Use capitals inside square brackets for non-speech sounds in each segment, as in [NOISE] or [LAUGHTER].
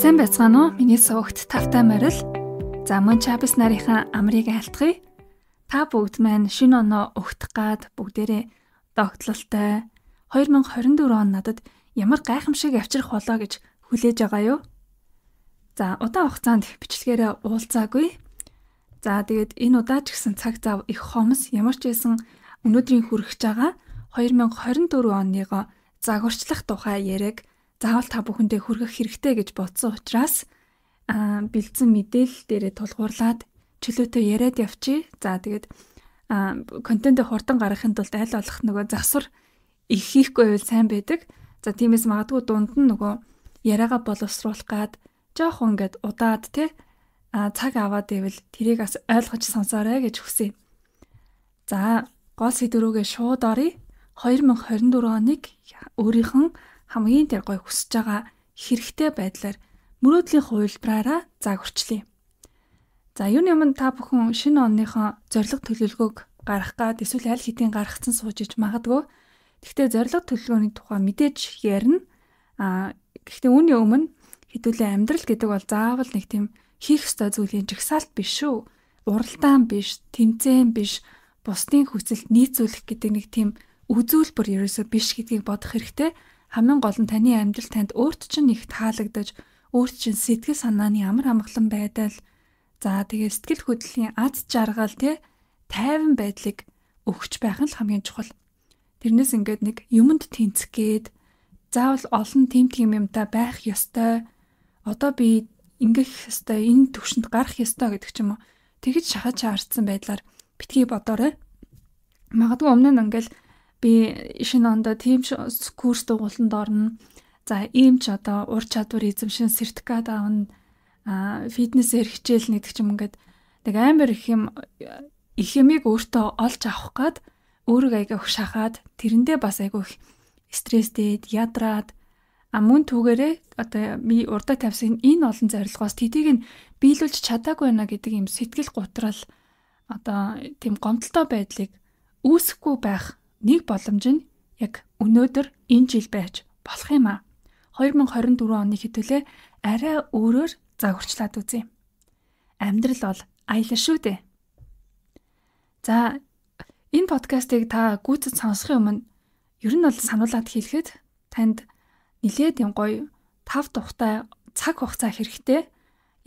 Сайн байцгаана уу? Миний сувгт тавтай морил. За мөн Чабис нарийнхаа амрыг айлтгая. Та бүгд маань шинэ оноо өгөх гад бүгдээрээ догтлолтой 2024 он надад ямар гайхамшиг авчрах болоо гэж хүлээж байгаа юу? За удаан хугацаанд бичлэгээрээ уулзаагүй. За тэгээд энэ удаа ч гэсэн цаг зав их хомс ямар ч байсан өнөөдрийн хүрэж байгаа 2024 оныгоо загварчлах тухай яриг заавал та бүхэндээ хүргэх хэрэгтэй гэж бодсон учраас бэлдсэн мэдээлэл дээрээ тулгуурлаад чөлөөтэй яриад явчих. За тэгээд контентыг хурдан гаргахын тулд аль болох нөгөө засвар их хийхгүй байвал сайн байдаг. За тиймээс магадгүй дунд нь нөгөө яриагаа боловсруулах гад жоохон ингээд удаад те цаг аваад ивэл тэрийг бас ойлгож сонсоорой гэж хүсэе. За гол сэдвүүгээ шууд оръё. 2024 оныг өөрийнхөө хамгийн тэр гой хүсэж байгаа хэрэгтэй байдлаар мөрөөдлийн хувилбараараа загварчлие. За юуны өмнө та бүхэн шинэ онныхон зориг төлөвлөгөөг гаргах гад эсвэл аль хэдийн гаргацсан сууж иж магадгүй. Гэхдээ зориг төлөвлөгөөний тухай мэдээж ярина. А гэхдээ үүний өмнө хэдүүлээ амьдрал гэдэг бол заавал нэг тийм хийх ёстой зүйлийн жагсаалт биш шүү. Уралдаан биш, тэмцээн биш, бусдын хүсэлд нийцүүлэх гэдэг нэг тийм үзүүлбэр ерөөсөө биш гэдгийг бодох хэрэгтэй. Хамгийн гол нь таны амьдрал танд өөрт чинь их таалагдаж, өөрт чинь сэтгэл санааны амар амгалан байдал, за тэгээ сэтгэл хөдлөлийн аз жаргал те тайван байдлыг өгч байх нь л хамгийн чухал. Тэрнээс ингээд нэг юмд тэнцэх гээд заавал олон тэм тэм юмтай байх ёстой. Одоо би ингээх ёстой, энэ төвшөнд гарах ёстой гэдэг ч юм уу. Тэгж шахаж хаарцсан байдлаар битгий бодоорой. Магадгүй өмнө нь ингээл би шинэ ондоо тийм ч курс дугууланд орно. За ийм ч одоо ур чадвар эзэмшин сертификат авна. А фитнесээр хичээлнэ гэдэг ч юм ингээд нэг амар их юм их юмыг өөртөө олж авах гээд өөрийг айгаа их шахаад тэрэндээ бас айгаа их стресстэйд ядраад а мөн түүгээрээ одоо би урдаа тавьсан энэ олон зорилгоос тэдийг нь биелүүлж чадаагүй байна гэдэг юм сэтгэл гутрал одоо тийм гомдолтой байдлыг үүсэхгүй байх нэг боломж нь яг өнөөдөр энэ жил байж болох юм а. 2024 оны хэдүүлээ арай өөрөөр загварчлаад үзье. Амьдрал бол аялал шүү дээ. За энэ подкастыг та гүйцэд сонсохын өмнө ер нь бол сануулад хэлэхэд танд нилээд юм гоё тав тухтай цаг хугацаа хэрэгтэй.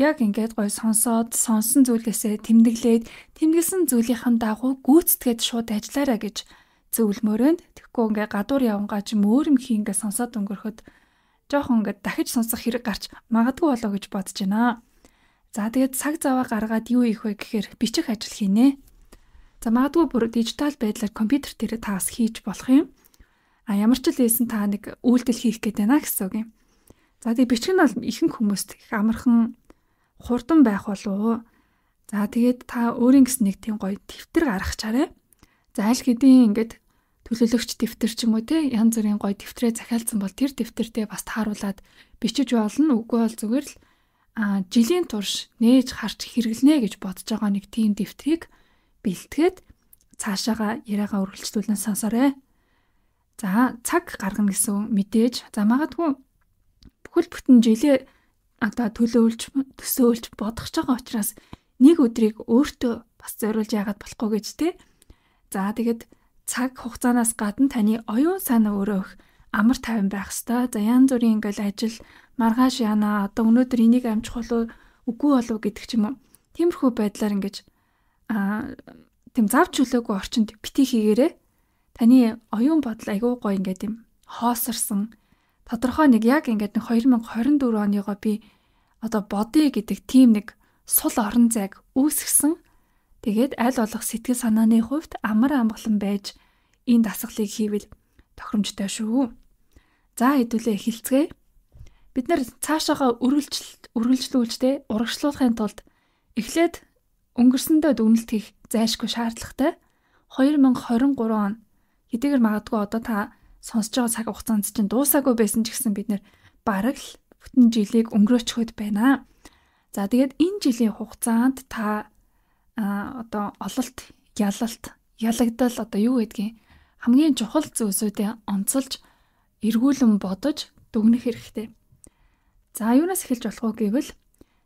Яг ингээд гоё сонсоод, сонсон зүйлээсээ тэмдэглээд, тэмдэглэсэн зүйлийнхэн дагуу гүйцэтгээд шууд ажиллаарай гэж зөвлөмөрөнд тэгэхгүй ингээ гадуур явангаа ч юм өөр юм хий ингээ сонсоод өнгөрөхөд жоохон ингээ дахиж сонсох хэрэг гарч магадгүй болоо гэж бодож байна. За тэгээд цаг заваа гаргаад юу хийх вэ гэхээр бичих ажил хийнэ. За магадгүй бүр дижитал байдлаар компьютер дээр та бас хийж болох юм. А ямар ч л хэлсэн та нэг үйлдэл хийх гээд байна гэсэн үг юм. За тэгээд бичих нь бол ихэнх хүмүүст их амархан хурдан байх болов. За тэгээд та өөрийн гэсэн нэг тийм гоё тэмдэг гаргах чараа. За аль хэдийн ингээд төлөөлөгч дэвтэр ч юм уу те янз бүрийн гоё дэвтрээ захиалсан бол тэр дэвтэртээ бас тааруулаад бичиж болно үгүй бол зүгээр л а жилийн турш нээж харж хэрэглэнэ гэж бодож байгаа нэг тийм дэвтрийг бэлтгээд цаашаага яриагаа үргэлжлүүлэн сонсоорой. За цаг гаргана гэсэн мэдээж за магадгүй бүхэл бүтэн жилээ одоо төлөөлж төсөөлж бодох ч байгаа учраас нэг өдрийг өөртөө бас зориулж яагаад болохгүй гэж те. За тэгэд цаг хугацаанаас гадна таны оюун санаа өрөөх амар тайван байх ёстой. За янз бүрийн ингээл ажил маргааш яана одоо өнөөдөр энийг амжих болов үгүй болов гэдэг ч юм уу. Тиймэрхүү байдлаар ингэж аа тийм завч хүлээгүй орчинд бити хийгээрээ таны оюун бодол айгүй гоё ингээд юм хоосорсон тодорхой нэг яг ингээд нэг 2024 оныгоо би одоо бодё гэдэг тийм нэг сул орон зайг үүсгэсэн Тэгээд аль болох сэтгэл санааны хувьд амар амгалан байж энэ дасгалыг хийвэл тохиромжтой шүү. За хэдүүлээ эхэлцгээе. Бид нар цаашаага үргэлжлүүлж үргэлжлүүлж тэ урагшлуулахын тулд эхлээд өнгөрсөндөө дүнэлт хийх зайлшгүй шаардлагатай. 2023 он хэдийгээр магадгүй одоо та сонсож байгаа цаг хугацаанд чинь дуусаагүй байсан ч гэсэн бид нэр бараг л бүтэн жилийг өнгөрөөчхөд байна. За тэгээд энэ жилийн хугацаанд та а одоо ололт, ялалт, ялагдал одоо юу гэдгийг хамгийн чухал зүйлсүүдэд онцолж эргүүлэн бодож дүгнэх хэрэгтэй. За юунаас эхэлж болох вэ гэвэл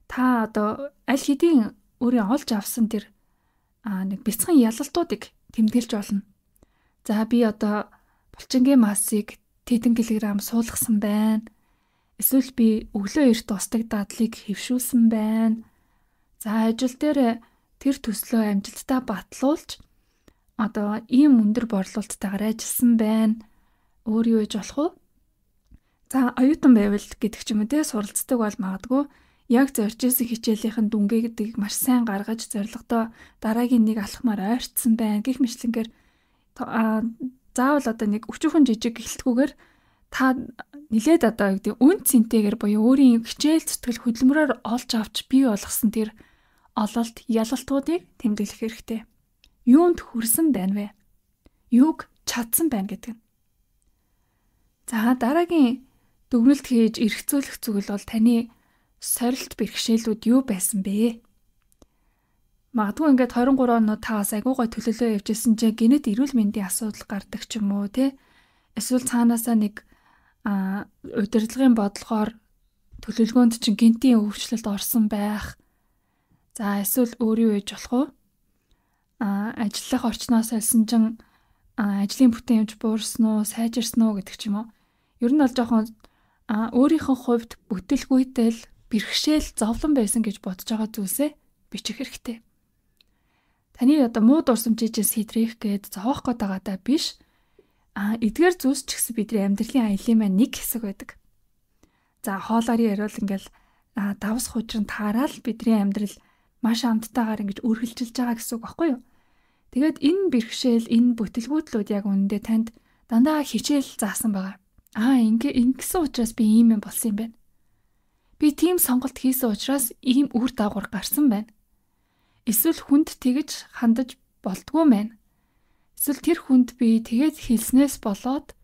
та одоо аль хэдийн өөрөө олж авсан тэр нэг бяцхан ялалтуудыг тэмдэглэж болно. За би одоо булчингийн масыг тедэн килограмм суулгасан байна. Эсвэл би өглөө эрт устдаг дадлыг хөвшүүлсэн байна. За ажил дээр тэр төслөө амжилттай батлуулж одоо ийм өндөр борлуулалттайгаар ажилласан байна. Өөр юу ээж болох вэ? За оюутан байвал гэдэг ч юм уу те суралцдаг бол магадгүй яг зорчсон хичээлийнхэн дүнгийгдгийг маш сайн гаргаж зорилгодоо дараагийн нэг алхмаар ойртсон байна гэх мэтлэнгээр заавал одоо нэг өчүүхэн жижиг гэлтгүүгээр та нилээд одоо юу гэдэг үн цэнтэйгэр буюу өөрийн хичээл зүтгэл хөдөлмөрөөр олж авч бий болгосон тэр ололт ялалтуудыг тэмдэглэх хэрэгтэй. Юунд хүрсэн байна вэ? Юуг чадсан байна гэдэг нь. За дараагийн дүгнэлт хийж эргцүүлэх зүйл бол таны сорилт бэрхшээлүүд юу байсан бэ? Магадгүй ингээд 23 оноо таас айгуугой төлөвлөө явжсэн чинь генет эрүүл мэндийн асуудал гардаг ч юм уу те? Эсвэл цаанаасаа нэг а удирдлагын бодлогоор төлөвлөгөөнд чинь гентийн өвчлөлт орсон байх За эсвэл өөрийн үеж болох уу? Аа ажиллах орчноос олсон чин ажлын бүтээн юмж буурсан уу, сайжирсан уу гэдэг ч юм уу. Ер нь бол жоохон өөрийнхөө хувьд бүтэлгүйтэй л бэрхшээл зовлон байсан гэж бодож байгаа зүйлсээ бичих хэрэгтэй. Таны одоо муу дурсамжийг сэтрэх гээд зовох гээд байгаадаа биш. А эдгээр зүйлс ч гэсэн бидний амьдралын аялын маань нэг хэсэг байдаг. За хоолойрын ярил ингээл давс хужир нь таараад бидний амьдрал маш амттайгаар ингэж үргэлжилж байгаа гэсэн үг баггүй юу? Тэгээд энэ бэрхшээл, энэ бүтэлгүйтлүүд яг үнэндээ танд дандаа хичээл заасан байгаа. Аа, ингэ ингэсэн учраас би ийм юм болсон юм байна. Би тийм сонголт хийсэн учраас ийм үр дагавар гарсан байна. Эсвэл хүнд тэгж хандаж болдгоо мэн. Эсвэл тэр хүнд би тэгээд хэлснээс болоод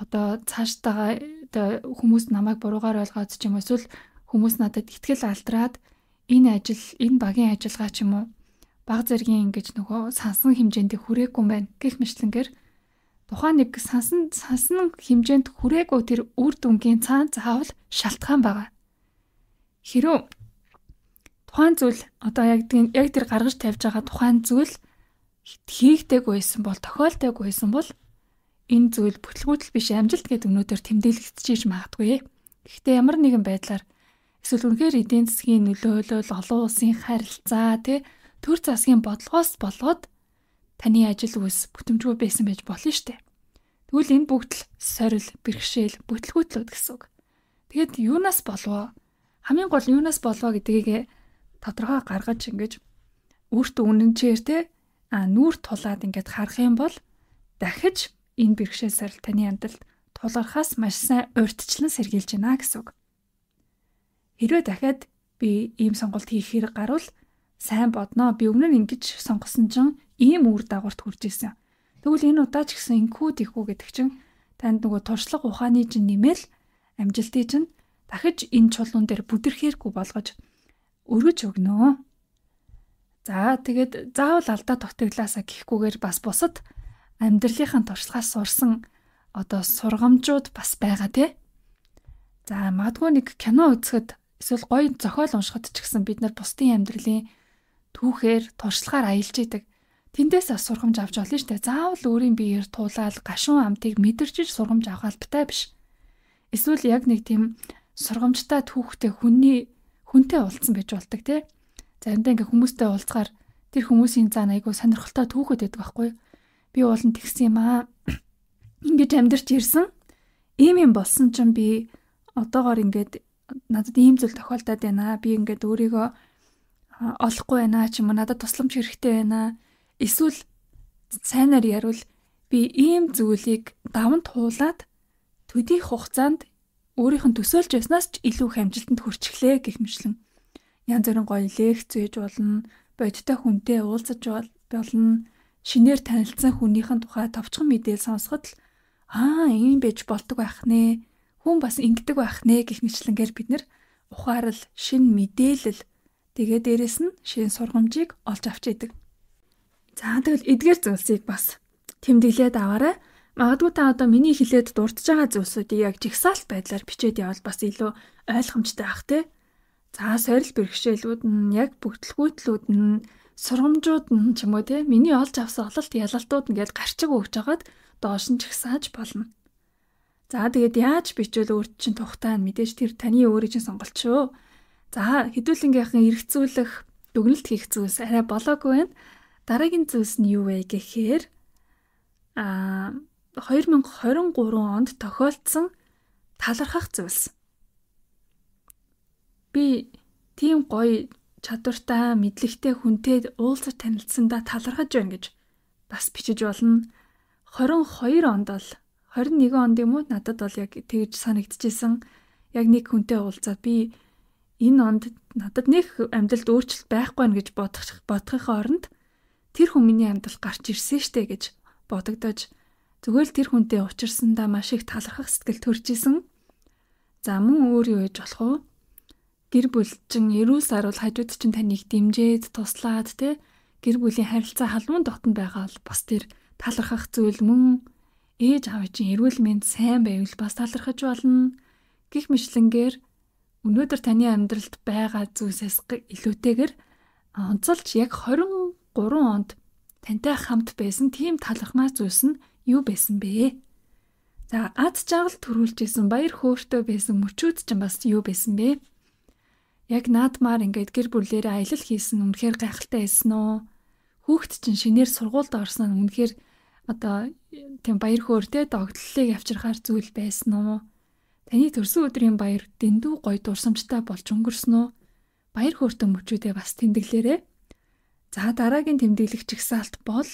одоо цааштайгаа одоо хүмүүс намайг буруугаар ойлгоод ч юм эсвэл хүмүүс надад ихтгэл алдраад энэ ажил энэ багийн ажиллагаа ч юм уу баг зэргийн ингэж нөгөө сансан хэмжээнд хүрээгүй юм байна гэх мэтлэнгээр тухайн нэг сансан сансан хэмжээнд хүрээгүй тэр үр дүнгийн цаан заавал шалтгаан байгаа. Хэрвээ тухайн зүйл одоо яг тийм яг тэр гаргаж тавьж байгаа тухайн зүйл хийгдээгүй байсан бол тохиолдоогүй байсан бол энэ зүйл бүтлгүүдл биш амжилт гэдэг өнөөдөр тэмдэглэгдэж иж магадгүй. Гэхдээ ямар нэгэн байдлаар Эсвэл үнэхээр эдийн засгийн нөлөөлөл, олон улсын харилцаа, тэ төр засгийн бодлогоос болоод таны ажил үйлс бүтэмжгүй байсан байж болно штэ. Тэгвэл энэ бүгд л сорил, бэрхшээл, бүтлгүүтлүүд гэсэн үг. Тэгэд юунаас болов? Хамгийн гол юунаас болов гэдгийг тодорхой гаргаж ингэж өөртөө үнэнчээр тэ а нүүр тулаад ингээд харах юм бол дахиж энэ бэрхшээл сорил таны амьдралд тулгархаас маш сайн урьдчилан сэргийлж байна гэсэн үг. Хэрвээ дахиад би ийм сонголт хийх хэрэг гарвал сайн бодноо. Би өмнө нь ингэж сонгосон чинь ийм үр дагаварт хүрч исэн. Тэгвэл энэ удаа ч гэсэн инкүү тэхүү гэдэг чинь танд нөгөө туршлага ухааны чинь нэмэл амжилтыг чинь дахиж энэ чулуун дээр бүдэрхээргүй болгож өргөж өгнөө. За тэгээд заавал алдаа тогтоглаасаа гихгүүгээр бас бусад амьдралынхаа туршлагаас сурсан одоо сургамжууд бас байгаа тий. За магадгүй нэг кино үзэхэд Эсвэл гоё зохиол уншихад ч гэсэн бид нар бусдын амьдралын түүхээр туршлагаар аялж идэг. Тэндээс бас сургамж авч олно штэ. Заавал өөрийн биеэр туулаад гашуун амтыг мэдэрч сургамж авах албатай биш. Эсвэл яг нэг тийм сургамжтай түүхтэй хүний хүнтэй уулзсан байж болдог те. Заримдаа ингээ хүмүүстэй уулзгаар тэр хүмүүсийн зан айгуу сонирхолтой түүхүүд өгдөг байхгүй. Би уулын тэгсэн юм аа. [CLEARS THROAT] Ингээд амьдарч ирсэн. Ийм юм болсон ч би одоогоор ингээд надад ийм зүйл тохиолдоод байна. Би ингээд өөрийгөө олохгүй байна ч юм уу надад тусламж хэрэгтэй байна. Эсвэл сайнаар ярил би ийм зүйлийг давнт хуулаад төдийх хугацаанд өөрийнх нь төсөөлж яснаас ч илүү хэмжилтэнд хүрчихлээ гэх мэтлэн. Янз бүрийн гоё лекц зээж болно, бодиттой хүнтэй уулзаж болно, шинээр танилцсан хүнийхэн тухай товчхон мэдээл сонсоход л аа ийм байж бол ตก байх нэ хүн бас ингэдэг байх нэ гэх мэтлэнгээр бид нэр ухаарл, шин мэдээлэл тэгээ дээрэс нь шин сургамжийг олж авч идэг. За тэгвэл эдгээр зүйлсийг бас тэмдэглээд аваарай. Магадгүй та одоо миний хилээд дуртаж байгаа зүйлсүүдийг яг жигсаалт байдлаар бичээд явал бас илүү ойлгомжтой ах тий. За сорил бэрхшээлүүд нь яг бүгдлгүйтлүүд нь сургамжууд нь ч юм уу тий миний олж авсан ололт ялалтууд ингээд гарчиг өгч хагаад доош нь чагсааж болно. За тэгээд яаж бичвэл өөр чинь тухтай нь мэдээж тэр таны өөрийн чинь сонголт шүү. За хэдүүлэнгийнхэн эргцүүлэх, дүгнэлт хийх зүйлс арай болоогүй байна. Дараагийн зүйлс нь юу вэ гэхээр аа 2023 онд тохиолдсон талархах зүйлс. Би тийм гоё чадвартай, мэдлэгтэй хүнтэй уулзаж танилцсандаа талархаж байна гэж бас бичиж болно. 22 онд л 21 онд юм уу надад бол яг тэгж санагдчихсэн. Яг нэг хүнтэй уулзаад би энэ онд надад нэг амьдралд өөрчлөлт байхгүй нь гэж бодох бодохын оронд тэр хүн миний амьдрал гарч ирсэн штэ гэж бодогдож зүгээр л тэр хүнтэй уулзсандаа маш их талархах сэтгэл төрж исэн. За мөн өөр юу гэж болох вэ? Гэр бүлчин эрүүл саруул хажууд чинь таныг дэмжээд туслаад те гэр бүлийн харилцаа халуун дотн байгаа бол бас тэр талархах зүйл мөн ээж аав чинь эрүүл мэнд сайн байвал бас талархаж болно. Гэх мэтлэнгээр өнөөдөр таны амьдралд байгаа зүйлсээс илүүтэйгээр онцолж яг 23 онд тантай хамт байсан тийм талархмаа зүйлс нь юу байсан бэ? За ад жаргал төрүүлжсэн баяр хөөртэй байсан мөчүүд ч бас юу байсан бэ? Яг наадмаар ингээд гэр бүлээрээ аялал хийсэн үнэхээр гайхалтай байсан уу? Хүүхэд чинь шинээр сургуульд орсон нь үнэхээр одоо тийм баяр хөөртэй догтлолыг авчирхаар зүйл байсан уу? Таны төрсөн өдрийн баяр дэндүү гой дурсамжтай болж өнгөрсөн үү? Баяр хөөртэй мөчүүдээ бас тэмдэглээрэй. За дараагийн тэмдэглэх чигсаалт бол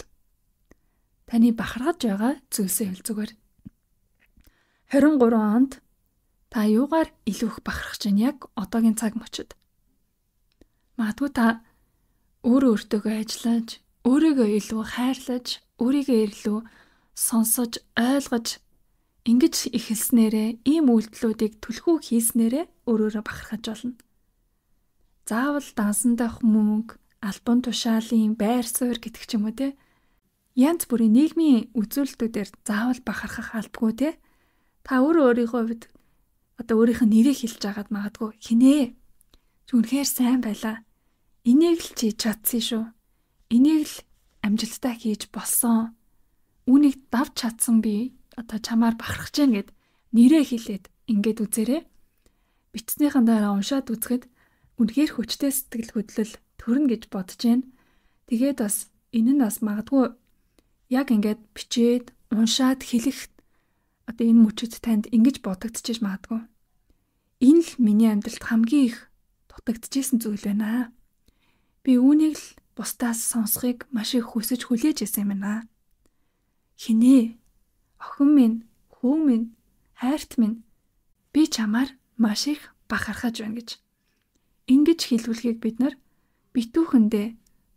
таны бахархаж байгаа зүйлсээ хэл зүгээр. 23 онд та юугаар илүү их бахархаж байна яг одоогийн цаг мөчид? Магадгүй та өөрөө өөртөөгөө ажиллаж, өөрийгөө илүү хайрлаж, өөрийгөө илүү сонсож, ойлгож ингэж эхэлснээрээ ийм үйлдэлүүдийг түлхүү хийснээрээ өөрөөрөө бахархаж болно. Заавал дансандах мөнгө, альбом тушаалын байр суурь гэдэг ч юм уу те. Янц бүрийн нийгмийн үзүүлэлтүүдээр заавал бахархах албагүй те. Та өөр өөрийнхөө хувьд одоо өөрийнх нь нэрийг хэлж байгаад магадгүй хинэ. Зүнхээр сайн байла. Энийг л чи чадсан шүү. Энийг л амжилттай хийж болсон үүнийг давж чадсан би одоо чамаар бахархаж гэн гэд нэрээ хэлээд ингээд үзээрэй. Бичснийхэн дараа уншаад үзэхэд үнэхээр хүчтэй сэтгэл хөдлөл төрнө гэж бодож байна. Тэгээд бас энэ нь бас магадгүй яг ингээд бичээд уншаад хэлэх одоо энэ мөчөд танд ингэж бодогдчихж магадгүй. Энэ л миний амьдралд хамгийн их дутагдчихсэн зүйл байна. Би үүнийг л бусдаас сонсхийг маш их хүсэж хүлээж исэн юм байна хинэ охин минь хүү минь хайрт минь би чамаар маш их бахархаж байна гэж. Ингиж хэлвэлгийг бид нар битүүхэндээ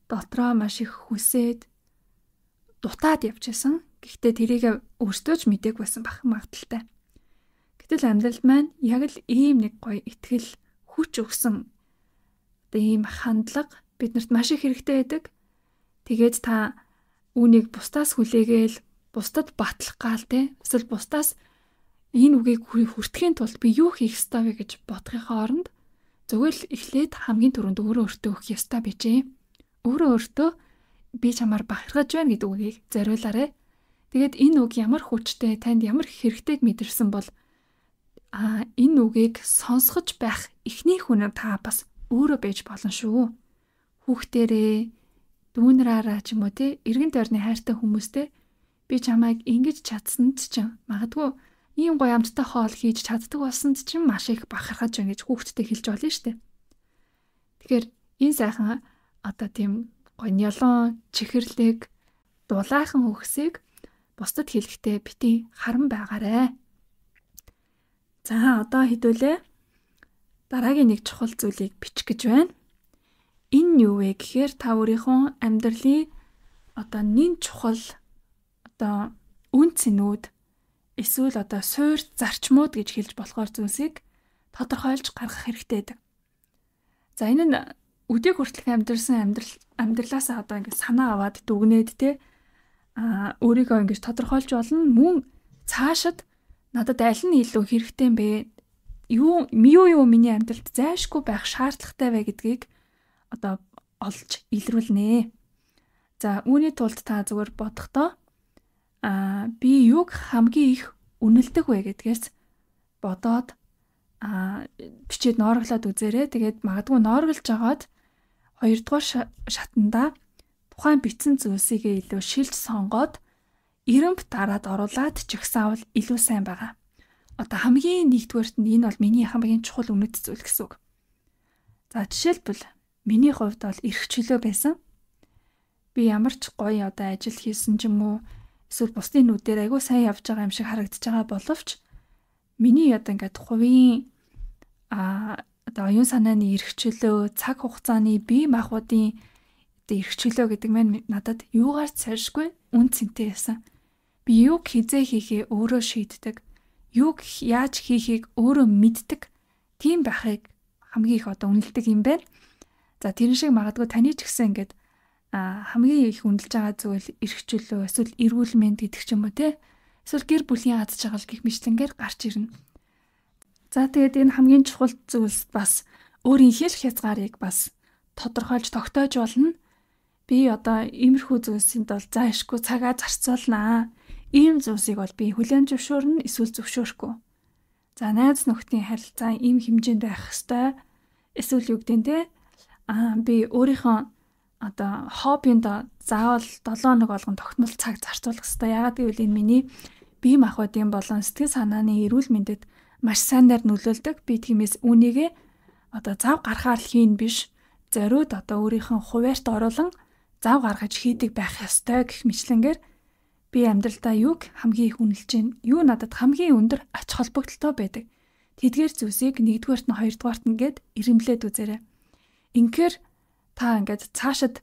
дотроо маш их хүсээд дутаад явчихсан. Гэхдээ тэрийг өөртөө ч мэдээг байсан бах магадaltaй. Гэтэл амьдрал маань яг л ийм нэг гоё ихтгэл хүч өгсөн одоо ийм хандлага биднэрт маш их хэрэгтэй байдаг. Тэгээд та үүнийг бусдаас хүлээгээл бусдад батлах гал те эсвэл бусдаас энэ үгийг хүртэхийн тулд би юу хийх ёстой вэ гэж бодохын оронд зүгээр л эхлээд хамгийн түрүүнд өөрөө өөртөө өгөх ёстой бижээ. Өөрөө өөртөө би чамаар бахархаж байна гэдэг үгийг зориулаарэ. Тэгээд энэ үг ямар хүчтэй танд ямар хэрэгтэйг мэдэрсэн бол а энэ үгийг сонсгож байх эхний хүн та бас өөрөө байж болно шүү. Хүүхдэрээ дүүнраараа ч юм уу те эргэн тойрны хайртай хүмүүстэй би чамайг ингэж чадсан ч чинь магадгүй ийм гоё амттай хоол хийж чаддаг болсон ч чинь маш их бахархаж байна гэж хүүхдтэй хэлж болно шүү дээ. Тэгэхээр энэ сайхан одоо тийм гоё нялон чихэрлэг дулаахан хөхсийг бусдад хэлэхдээ бити харам байгаарэ. За одоо хэдүүлээ. Дараагийн нэг чухал зүйлийг бичих гэж байна. Энэ юу вэ гэхээр та өөрийнхөө амьдралын одоо нин чухал одоо үн цэнүүд эсвэл одоо суур зарчмууд гэж хэлж болохоор зүйлсийг тодорхойлж гаргах хэрэгтэй гэдэг. За энэ нь үдийг хүртэлх амьдрсан амьдрал амьдралаасаа одоо ингээд санаа аваад дүгнээд те а өөрийгөө ингэж тодорхойлж болно мөн цаашид надад аль нь илүү хэрэгтэй юм бэ? Юу юу юу миний амьдралд зайшгүй байх шаардлагатай вэ гэдгийг одоо олж илрүүлнэ. За үүний тулд та зүгээр бодохдоо аа би юг хамгийн их үнэлдэг вэ гэдгээс бодоод аа бичээд ноорглоод үзээрэй. Тэгээд магадгүй ноорглож агаад хоёрдугаар шатанда тухайн бичсэн зүйлсийгээ илүү шилж сонгоод ирэмб дараад оруулаад чагсаавал илүү сайн байгаа. Одоо хамгийн нэгдүгээрт нь энэ бол миний хамгийн чухал үнэт зүйл гэсэн үг. За жишээлбэл миний хувьд бол эрх чөлөө байсан. Би ямар ч гоё одоо ажил хийсэн ч юм уу эсвэл бусдын нүд дээр айгүй сайн явж байгаа юм шиг харагдаж байгаа боловч миний одоо ингээд хувийн а одоо оюун санааны эрхчлөө, цаг хугацааны бие махбодын одоо эрхчлөө гэдэг маань надад юугаар цаашгүй үн цэнтэй байсан. Би юг хизээ хийхээ өөрөө шийддэг. Юг яаж хийхийг өөрөө мэддэг. Тийм байхыг хамгийн их одоо үнэлдэг юм байна. За тэрэн шиг магадгүй таны ч гэсэн ингээд хамгийн их үнэлж байгаа зүйл эрхчлөө эсвэл эрүүл мэнд гэдэг ч юм уу те. Эсвэл гэр бүлийн аз жаргал гих мэтлэнгээр гарч ирнэ. За тэгээд энэ хамгийн чухал зүйлс бас өөрийнхөө л хязгаарыг бас тодорхойлж тогтоож болно. Би одоо иймэрхүү зүйлсэнд бол заашгүй цагаа зарцуулнаа. Ийм зүйлсийг бол би хүлээн зөвшөөрнө эсвэл зөвшөөрөхгүй. За найз нөхдийн харилцаа ийм хэмжээнд байх хэвээр эсвэл юу гэдэг нь те. Аа би өөрийнхөө одоо хоббинд заавал 7 хоног болгон тогтмол цаг зарцуулах хэрэгтэй. Ягаад гэвэл энэ миний бие махбодын болон сэтгэл санааны эрүүл мэндэд маш сайнаар нөлөөлдөг. Би тиймээс үнийгээ одоо зав гарахаар л хийн биш. Зориуд одоо өөрийнхөө хуваарт оруулан зав гаргаж хийдэг байх ёстой гэх мэтлэнгээр би амьдралдаа юг хамгийн их үнэлж байна? Юу надад хамгийн өндөр ач холбогдолтой байдаг? Тэдгээр зүйлсийг нэгдүгээрт нь хоёрдугаарт нь гээд ирэмлээд үзээрэй. Инхээр та ингээд цаашид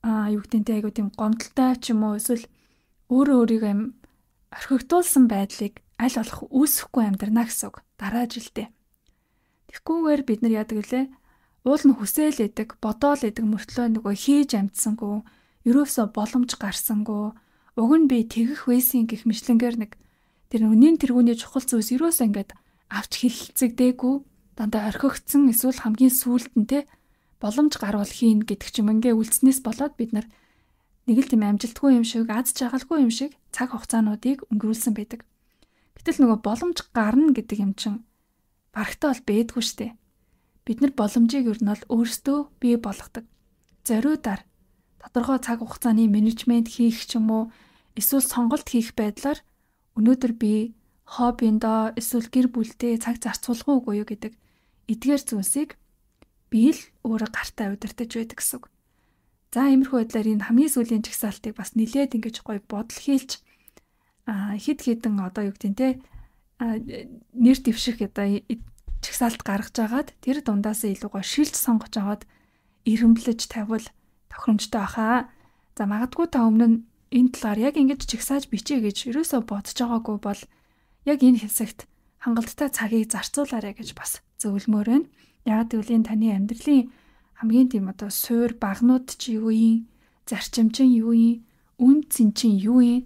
аа юу гэдэнтэй айгуу тийм гомдолтой ч юм уу эсвэл өөрөө өөрийгөө юм орхигдуулсан байдлыг аль болох үүсэхгүй амьдрна гэсэн үг дараа жилдээ. Тэгхгүйгээр бид нар яадаг лээ уул нь хүсэл эдэг, бодоол эдэг мөртлөө нөгөө хийж амжсангүй, ерөөсө боломж гарсангүй, уг нь би тэгэх байсан гих мэтлэнгээр нэг тэр үнийн тэргүүний чухал зүйлс ерөөсө ингээд авч хилцэгдээгүй дандаа орхигдсон эсвэл хамгийн сүүлд нь те боломж гарвал хийн гэдэг ч юм ингээ үлдснээс болоод бид нар нэг л тийм амжилтгүй юм шиг, аз жаргалгүй юм шиг цаг хугацаануудыг өнгөрүүлсэн байдаг. Гэтэл нөгөө боломж гарна гэдэг юм чинь барагтаа бол бэдэггүй штэ. Бид нар боломжийг ер нь бол өөрсдөө бий болгодог. Зориудаар тодорхой цаг хугацааны менежмент хийх ч юм уу эсвэл сонголт хийх байдлаар өнөөдөр би хоббиндоо эсвэл гэр бүлтэй цаг зарцуулах уугүй юу гэдэг эдгээр зүйлсийг би л өөрө гартаа удирдах байдаг гэсэн үг. За иймэрхүү байдлаар энэ хамгийн сүүлийн чагсаалтыг бас нилээд ингэж гоё бодол хийлч хэд хэдэн одоо юу гэдэг нь те нэр дэвших одоо чагсаалт гаргаж агаад тэр дундаасаа илүү гоё шилж сонгож аваад ирэмблэж тавил тохиромжтой баха. За магадгүй та өмнө нь энэ талаар яг ингэж чигсааж бичээ гэж ерөөсөө бодож байгаагүй бол яг энэ хэсэгт хангалттай цагийг зарцуулаарэ гэж бас зөвлөмөр байна. Яг тэгвэл энэ таны амьдралын хамгийн тийм одоо суур багнууд чи юу юм, зарчим чинь юу юм, үн цэн чинь юу юм?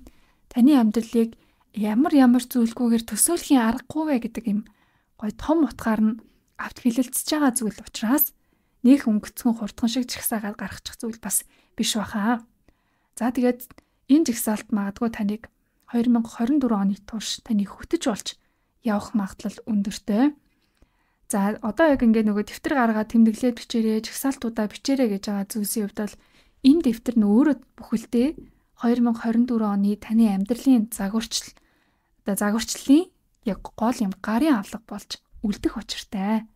Таны амьдралыг ямар ямар зүйлгүйгээр төсөөлхийн аргагүй вэ гэдэг юм гой том утгаар нь авт хилэлцэж байгаа зүйл учраас нэг өнгөцгөн хурдхан шиг жигсаагаар гаргачих зүйл бас биш баха. За тэгээд энэ жигсаалт магадгүй таныг 2024 оны турш таны хөтөж болж явах магадлал өндөртэй. За одоо яг ингээд нөгөө дэвтэр гаргаад тэмдэглээ бичээрэй, жагсаалтуудаа бичээрэй гэж байгаа зүйлсийн хувьд бол энэ дэвтэр нь өөрөө бүхэлдээ 2024 оны таны амьдралын загварчл одоо загварчлалын яг гол юм гарын авлага болж үлдэх учиртай.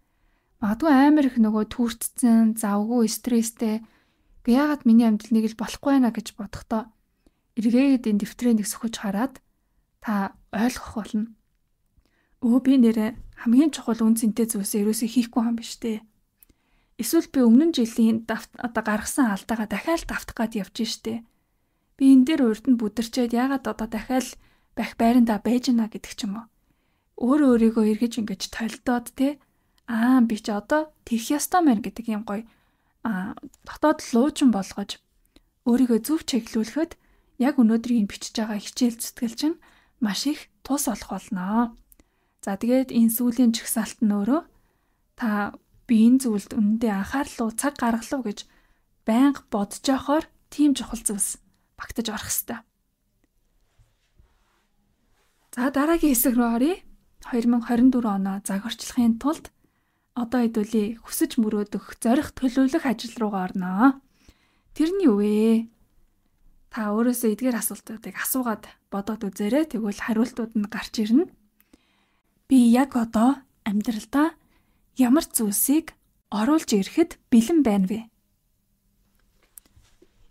Магадгүй амар их нөгөө түүртцэн, завгүй, стресстэй яагаад миний амьдралыг л болохгүй байна гэж бодохдоо эргээд энэ дэвтрээ нэг сөхөж хараад та ойлгох болно. Өө би нэрэ хамгийн чухал үн цэнтэй зүйлсээ ерөөсөө хийхгүй юм биш үү? Эсвэл би өмнө жилийн давт одоо гаргасан алдаагаа дахиад давтах гээд явж штэ. Би энэ дээр урд нь бүдэрчээд ягаад одоо дахиад бах байранда байж гинэ гэдэг ч юм уу. Өөр өөрийгөө эргэж ингэж толдоод те аа би ч одоо тэрх ёстой мэн гэдэг юм гоё а дотоод луучин болгож өөрийгөө зөв чиглүүлэхэд яг өнөөдрийг бичиж байгаа хичээл зүтгэл чинь маш их тус болох болноо. За тэгээд энэ сүлийн чагсалт нь өөрөө та би энэ зүйлд үнэндээ анхаарлуу цаг гаргалуу гэж байнга бодож яхаар тийм чухал зүйлс багтаж орох хэвээр. За дараагийн хэсэг рүү оръё. 2024 оноо загварчлахын тулд одоо хэдүүлээ хүсэж мөрөөдөх зорих төлөвлөх ажил руугаа орноо. Тэрний үвээ. Та өөрөөсөө эдгээр асуултуудыг асуугаад бодоод үзээрэй. Тэгвэл хариултууд нь гарч ирнэ би яг одоо амьдралдаа ямар зүйлсийг оруулж ирэхэд бэлэн байна вэ?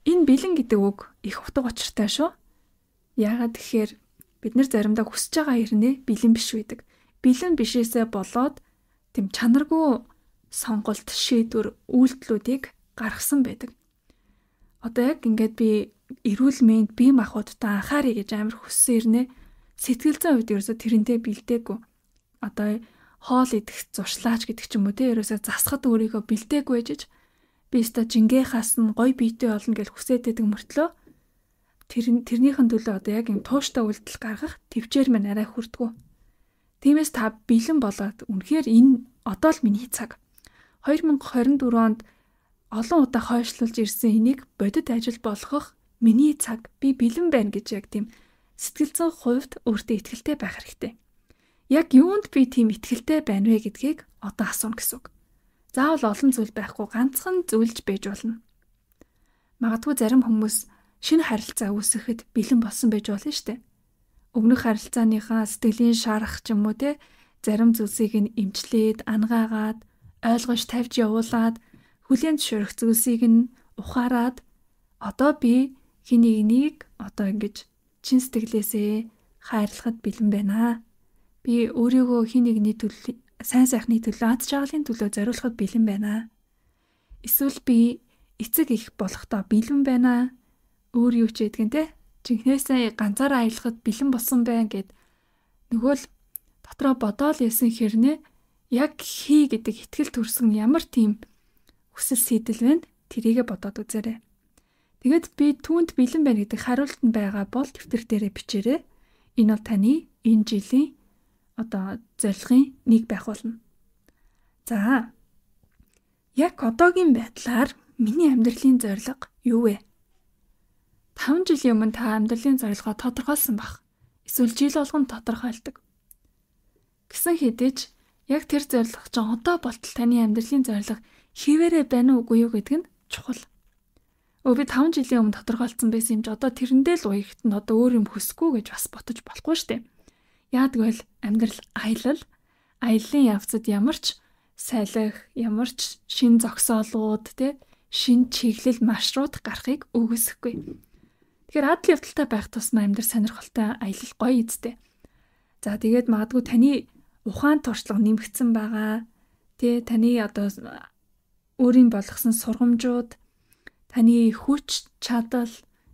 Энэ бэлэн гэдэг үг их утга учиртай шүү. Яагаад гэхээр бид нар заримдаа хүсэж байгаа хэрнээ бэлэн биш байдаг. Бэлэн бишээсээ болоод тэм чанаргүй сонголт, шийдвэр, үйлдэлүүдийг гаргасан байдаг. Одоо яг ингээд би эрүүл мэнд, бие махбодтой анхаарыг гэж амар хүссэн ирнэ. Сэтгэл зүйн үед ерөөсө тэрнтэй бэлдээгүй одоо хоол идэх зуршлаач гэдэг ч юм уу те ерөөсөө засахад өөрийгөө бэлдээгүй ээжж би өөртөө жингээхаас нь гоё биетэй олно гэж хүсээддэг мөртлөө тэр тэрнийхэн төлөө одоо яг юм тууштай үйлдэл гаргах төвчээр мань арай хүрдгүү. Тиймээс та бэлэн болоод үнэхээр энэ одоо л миний цаг. 2024 онд олон удаа хойшлуулж ирсэн энийг бодит ажил болгох миний цаг би бэлэн байна гэж яг тийм сэтгэлзэн хувьд өөртөө ихтэй байх хэрэгтэй яг юунд би тийм ихтгэлтэй байна вэ гэдгийг одоо асууна гэсэн үг. Заавал олон зүйл байхгүй ганцхан зүйлж байж болно. Магадгүй зарим хүмүүс шинэ харилцаа үүсгэхэд бэлэн болсон байж болно шүү дээ. Өмнөх харилцааныхаа сэтгэлийн шарах ч юм уу те зарим зүйлсийг нь эмчлээд, ангаагаад, ойлгож тавьж явуулаад хүлэн зөвшөөрөх зүйлсийг нь ухаарад одоо би хинэгнийг одоо ингэж чин сэтгэлээсээ хайрлахад бэлэн байна Би өөрийгөө хин нэгний төлөө сайн сайхны төлөө аз жаргалын төлөө зориулахад бэлэн байна. Эсвэл би эцэг их болохдоо бэлэн байна. Өөр юу ч ядгэн те жинхнээсээ ганцаараа аялахад бэлэн болсон байна гэд нөгөө л дотроо бодоол ясэн хэрнээ яг хий гэдэг ихтгэл төрсөн ямар тийм хүсэл сэтэл вэ тэрийгэ бодоод үзээрэй. Тэгэд би түүнд бэлэн байна гэдэг хариулт нь байгаа бол дэвтэр дээрээ бичээрэй. Энэ бол таны энэ жилийн одоо зорилгын нэг байх болно. За. Яг одоогийн байдлаар миний амьдралын зорилго юу вэ? 5 жилийн өмнө та амьдралын зорилгоо тодорхойлсон баг. Эсвэл жил болгон тодорхойлдог. Гэсэн хэдий ч яг тэр зорилго ч одоо болтол таны амьдралын зорилго хിവэрэ байна уугүй юу гэдэг нь чухал. Өө би 5 жилийн өмнө тодорхойлсон байсан юм чи одоо тэрэндээ л уягт нь одоо өөр юм хүсэхгүй гэж бас ботож болохгүй шүү дээ Яагвал амьдрал аялал, аяллаа явцад ямар ч салхи, ямар ч шин зогсоолууд, тэ шин чиглэл маршрут гарахыг өгөөсөхгүй. Тэгэхээр адлын явдалтай байх тусмаа амьдрал сонирхолтой аялал гоё эцтэй. За тэгээд магадгүй таны ухаан туршлага нэмэгдсэн байгаа. Тэ таны одоо өөрийн болгосон сургамжууд, таны хүч, чадал,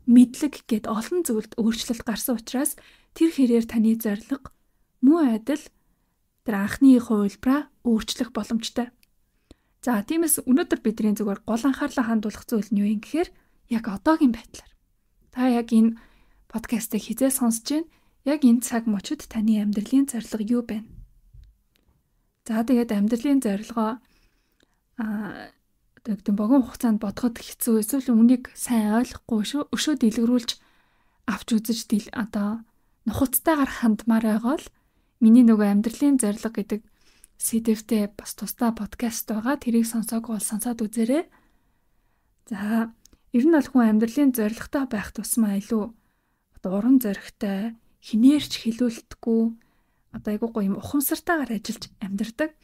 мэдлэг гэд олон зүйлд өөрчлөлт гарсан учраас тэр хэрээр таны зориг мөн адил тэр анхны хувилбараа өөрчлөх боломжтой. За тиймээс өнөөдөр бидний зүгээр гол анхаарлаа хандуулах зүйл нь юу юм гэхээр яг одоогийн байдлаар. Та яг энэ подкастыг хизээ сонсож байна. Яг энэ цаг мөчид таны амьдралын зорилго юу байна? За тэгээд амьдралын зорилгоо аа гэдэг богино хугацаанд бодоход хэцүү эсвэл үнийг сайн ойлгохгүй өшөө дэлгэрүүлж авч үзэж одоо нухацтайгаар хандмаар байгаал миний нөгөө амьдралын зорилго гэдэг сэдвтэй бас тусдаа подкаст байгаа. Тэрийг сонсоогүй бол сонсоод үзээрэй. За ер нь бол хүн амьдралын зорилготой байх тусмаа илүү одоо уран зоригтой, хинээрч хилүүлдэггүй одоо айгүй гоё юм ухамсартайгаар ажиллаж амьдардаг.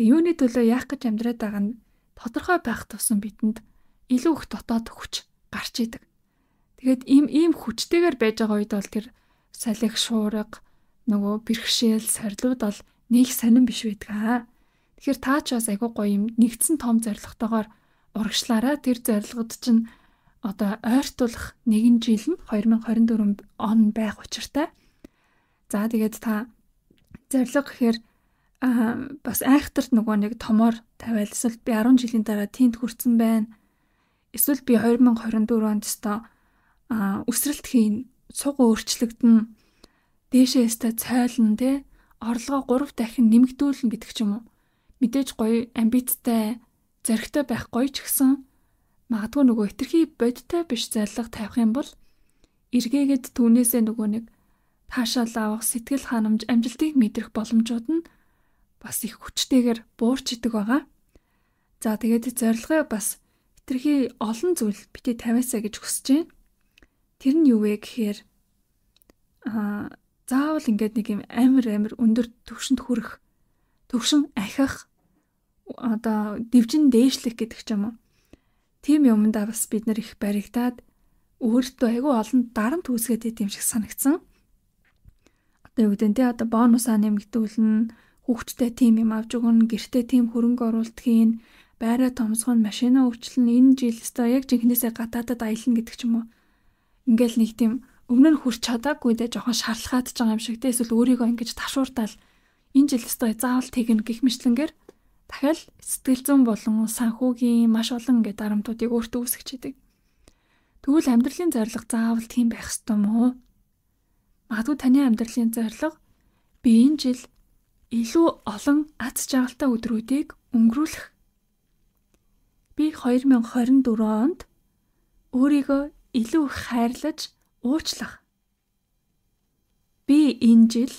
Тэгээ юуны төлөө яах гэж амьдраад байгаа нь тодорхой байх тусам бидэнд илүү их дотоод хүч гарч идэг. Тэгээд ийм ийм хүчтэйгээр байж байгаа үед бол тэр салхи шуурга нөгөө бэрхшээл сорилууд бол нэг сонин биш байдаг аа. Тэгэхээр та ч бас айгүй гоё юм нэгдсэн том зорилготойгоор урагшлаараа тэр зорилгод чинь одоо ойртуулах нэгэн жил нь 2024 он байх учиртай. За тэгээд та зорилго гэхээр аа бас айхтарт нөгөө нэг томоор тавиал эсвэл би 10 жилийн дараа тэнд хүрсэн байна. Эсвэл би 2024 онд ч гэсэн аа өсрэлт хийн суг өөрчлөгдөн дээшээ өстө цойлн те орлогоо 3 дахин нэмэгдүүлнэ гэдэг ч юм уу. Мэдээж гоё амбицтай зоригтой байх гоё ч гэсэн магадгүй нөгөө хитрхи бодтой биш зорилго тавих юм бол эргээгээд түүнээсээ нөгөө нэг таашаал авах сэтгэл ханамж амжилтыг мэдрэх боломжууд нь бас их хүчтэйгээр буурч идэг байгаа. За тэгээд зорилгоо бас хитрхи олон зүйл бити тавиасаа гэж хүсэж байна. Тэр нь юу вэ гэхээр аа заавал ингээд нэг юм амар амар өндөр төвшөнд хүрэх төвшин ахих одоо дивжин дээшлэх гэдэг ч юм уу. Тим юмдаа бас бид нэр их баригдаад өөртөө айгүй олон дарамт үүсгээд ийм шиг санагдсан. Одоо юу гэдэг нь те одоо бонусаа нэмэгдүүлнэ, хүүхдтэй тим юм авч өгнө, гэртээ тим хөрөнгө оруулахын, байраа томсгоно, машинаа өвчлөн, энэ жил өстой яг жинхнээсээ гадаадад аялна гэдэг ч юм уу ингээл нэг тийм өмнө нь хүрч чадаагүй дэ жоохон шаарлахаадж байгаа юм шиг те эсвэл өөрийгөө ингэж ташууртаал энэ жил өстой заавал тэгнэ гих мэтлэнгээр дахиад сэтгэл зүйн болон санхүүгийн маш олон ингэ дарамтуудыг өөртөө үсгчээдэг. Тэгвэл амьдралын зорилго заавал тийм байх ёстой мó. Магадгүй таны амьдралын зорилго би энэ жил илүү олон ац жаргалтай өдрүүдийг өнгөрүүлэх. Би 2024 онд өөрийгөө илүү хайрлаж уучлах. Би энэ жил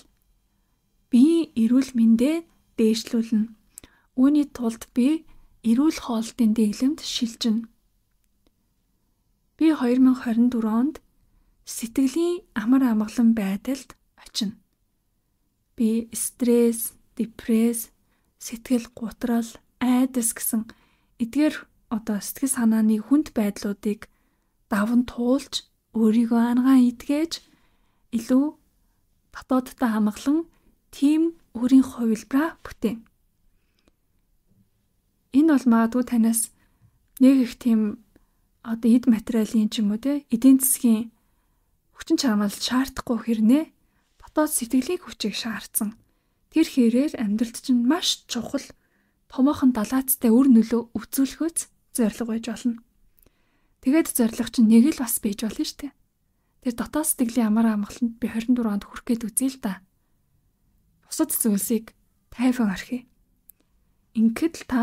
биеийн эрүүл мэндэ дээшлүүлнэ. Үүний тулд би эрүүл хоолтын дэглэмд шилжинэ. Би 2024 онд сэтгэлийн амар амгалан байдалд очино. Би стресс, депресс, сэтгэл гутрал, айдас гэсэн эдгээр одоо сэтгэл санааны хүнд байдлуудыг давн туулж өөрийгөө ангаа идгээж илүү дотооддоо хамглан тийм өөрийн хувилбараа бүтээн. Энэ бол магадгүй танаас нэг их тийм одоо эд материалын ч юм уу те эдийн засгийн хүчин чармал шаардахгүй хэрнээ дотоод сэтгэлийн хүчийг шаардсан. Тэр хэрээр амьдралд чинь маш чухал томоохон далаацтай үр нөлөө үзүүлэхөөс зориг байж болно. Тэгээд зориг чинь нэг л бас бийж болно шүү дээ. Тэр дотоод сэтгэлийн амар амгаланд би 24 онд хүрэх гээд үзье л да. Бусад зүйлсийг тайван архи. Ингээд л та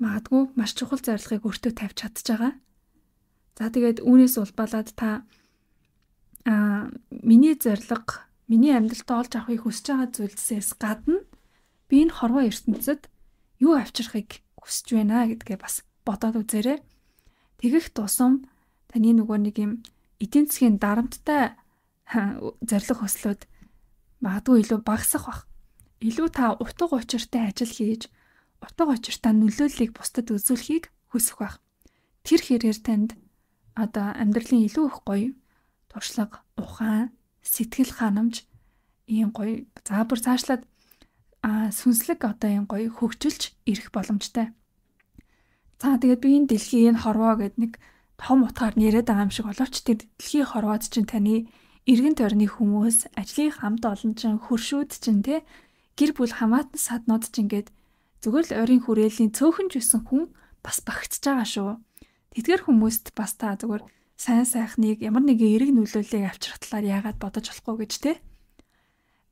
магадгүй маш чухал зорилгыг өөртөө тавьж чадж байгаа. За тэгээд үүнээс улбалаад та аа миний зориг, миний амьдралтаа олж авахыг хүсэж байгаа зүйлсээс гадна би энэ хорвоо ертөнцид юу авчрахыг хүсэж байна гэдгээ бас бодоод үзээрэй. Тэгэх тусам таны нөгөө нэг юм эдийн засгийн дарамттай зорилго хөслүүд магадгүй илүү багасах бах. Илүү та утга учиртай ажил хийж, утга учиртай нөлөөллийг бусдад үзүүлэхийг хүсэх бах. Тэр хэрээр танд одоо амьдралын илүү их гоё туршлага, ухаан, сэтгэл ханамж ийм гоё заабар цаашлаад сүнслэг одоо ийм гоё хөгжилж ирэх боломжтой. За тэгээд би энэ дэлхийн энэ хорвоо гэд нэг том утгаар нэрэд байгаа юм шиг боловч тэр дэлхийн хорвоод чинь таны эргэн тойрны хүмүүс, ажлын хамт олон чинь хөршүүд чинь те гэр бүл хамаатан саднууд чинь ингээд зүгээр л ойрын хүрээлийн цөөхөн ч байсан хүн бас багтж байгаа шүү. Тэдгэр хүмүүст бас та зүгээр сайн сайхныг ямар нэгэн эрэг нөлөөллийг авчрах талаар яагаад бодож болохгүй гэж те.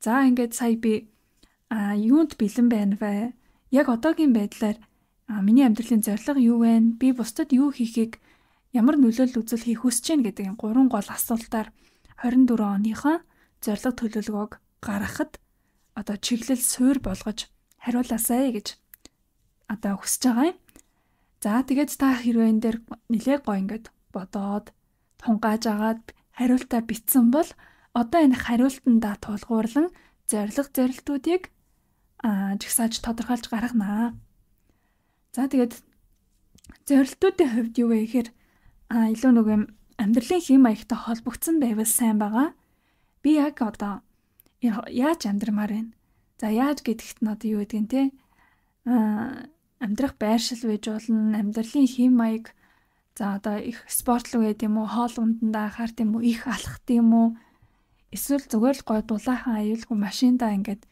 За ингээд сая би а юунд бэлэн байна вэ? Яг одоогийн байдлаар миний амьдралын зорилго юу вэ? Би бусдад юу хийхийг ямар нөлөөлөл үзүүлэхийг хүсэж байна гэдэг энэ гурван гол асуултаар 24 оныхоо зорилго төлөвлөгөөг гаргахад одоо чиглэл суур болгож хариулаасай гэж одоо хүсэж байгаа юм. За тэгээд та хэрвээ энэ дээр нилээ гоо ингээд бодоод тунгааж агаад хариултаа бичсэн бол одоо энэ хариултандаа тулгуурлан зориг зорилтуудыг аа жигсааж тодорхойлж гаргана. За тэгээд зорилтуудын хувьд юу вэ гэхээр а илүү нэг юм амьдралын хэм маягтай холбогдсон байвал сайн байгаа. Би яг одоо яаж амьдрмаар байна? За яаж гэдэгт нь одоо юу гэдэг нь те а амьдрах байршил байж болно, амьдралын хэм маяг за одоо их спортлог гэдэг юм уу, хоол ундандаа анхаар тийм үү, их алхах тийм үү, эсвэл зүгээр л гой дулаахан аюулгүй машиндаа ингээд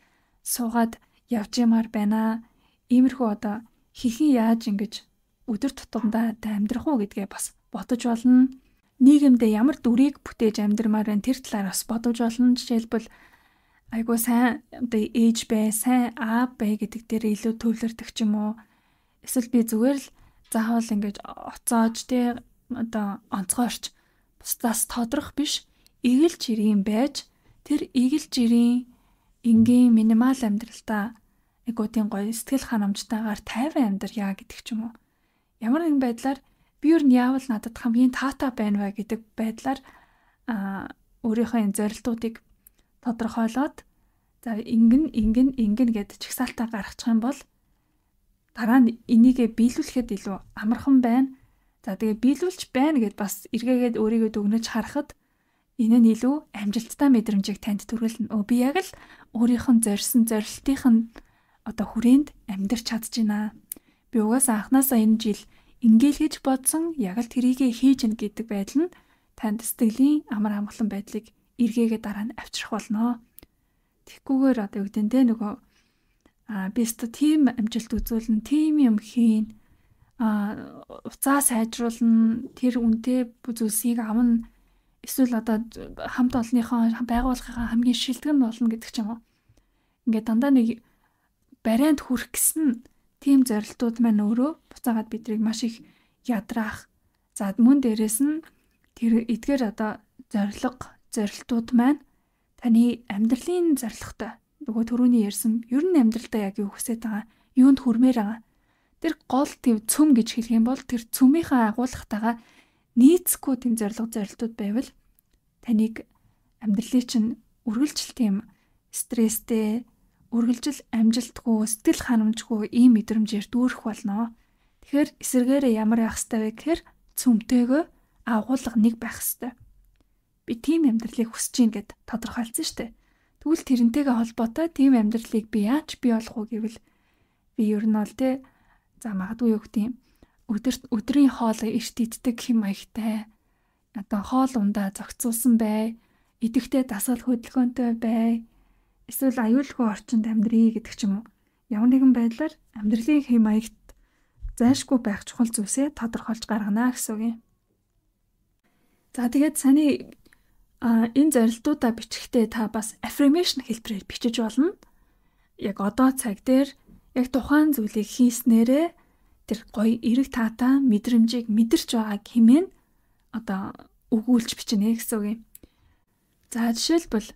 суугаад явж ямаар байна. Иймэрхүү одоо хихэн яаж ингэж өдөр тутамдаа амьдрах уу гэдгээ бас бодож болно. Нийгэмдээ ямар дүрийг бүтээж амьдрмаар байна тэр талаар бас бодож болно. Жишээлбэл айгуу сайн одоо ээж бай, сайн аав бай гэдэг дээр илүү төвлөрдөг ч юм уу. Эсвэл би зүгээр л заавал ингэж оцоож тий одоо онцгойрч бусдаас тодрох биш эгэл жирийн байж тэр эгэл жирийн энгийн минимал амьдралдаа нэгүүдийн гоё сэтгэл ханамжтайгаар тайван амьдрья гэдэг ч юм уу. Ямар нэгэн байдлаар би юу нь яавал надад хамгийн таатай байна вэ гэдэг байдлаар аа өөрийнхөө энэ зорилтуудыг тодорхойлоод за ингэн ингэн ингэн гэд чагсаалтаа гаргачих юм бол дараа нь энийгээ биелүүлэхэд илүү амархан байна. За тэгээ биелүүлж байна гэд бас эргээгээд өөрийгөө дүгнэж харахад энэ нь илүү амжилттай мэдрэмжийг танд төрүүлнэ. Өө би яг л өөрийнх нь зорьсон зорилтынх нь одоо хүрээнд амьдарч чадж байна. Би угаасаа анханасаа энэ жил ингээл гэж бодсон яг л тэрийгэ хийж гэнэ гэдэг байдал нь танд сэтгэлийн амар амгалан байдлыг эргээгээ дараа нь авчрах болно. Тэгхгүйгээр одоо юу гэдэг нь нөгөө аа би өөртөө тийм амжилт үзүүлэн, тийм юм хийн а уцаа сайжруулна тэр үнтэй зүйлсийг авна эсвэл одоо хамт олонныхоо байгууллагын хамгийн шилдэг нь болно гэдэг ч юм уу. Ингээ дандаа нэг барайнд хүрэх гэсэн тийм зорилтууд маань өөрөө буцаагаад бидрийг маш их ядраах. За мөн дээрэс нь тэр эдгээр одоо зорилго, зорилтууд маань таны амьдралын зорилготой. Нөгөө төрөүний ярьсан ер нь амьдралдаа яг юу хүсэж байгаа, юунд хүрмээр байгаа. Тэр гол төв цөм гэж хэлэх юм бол тэр цөмийнхээ агуулгатайгаа нийцэхгүй тийм зорилго зорилтууд байвал таныг амьдралыг чинь үргэлжлэл тийм стресстэй, үргэлжил амжилтгүй сэтгэл ханамжгүй ийм мэдрэмжээр дүүрэх болно. Тэгэхээр эсэргээрээ ямар байх хэвэ гэхээр цөмтэйгөө агуулга нэг байх хэвэ. Би тийм амьдралыг хүсэж ийн гэд тодорхойлсон штэ. Тэгвэл тэрнтэйгээ холбоотой тийм амьдралыг би яаж бий болох уу гэвэл би ер нь бол тэ за магадгүй юу гэдэг юм. Өдөр өдрийн хоол эрт иддэг хэм маягтай. Одоо хоол ундаа зохицуулсан бай. Идэвхтэй дасгал хөдөлгөөнтэй бай. Бай эсвэл аюулгүй орчинд амьдрий гэдэг ч юм уу. Ямар нэгэн байдлаар амьдралын хэм маягт зайлшгүй байх чухал зүйлсээ тодорхойлж гаргана гэсэн үг юм. За тэгээд саний а энэ зорилтуудаа бичгтээ та бас affirmation хэлбэрээр бичиж болно. Яг одоо цаг дээр яг тухайн зүйлийг хийснээрээ тэр гоё эрэг таатаа мэдрэмжийг мэдэрч байгаа хэмээн одоо өгүүлж бичнэ гэсэн үг юм. За жишээлбэл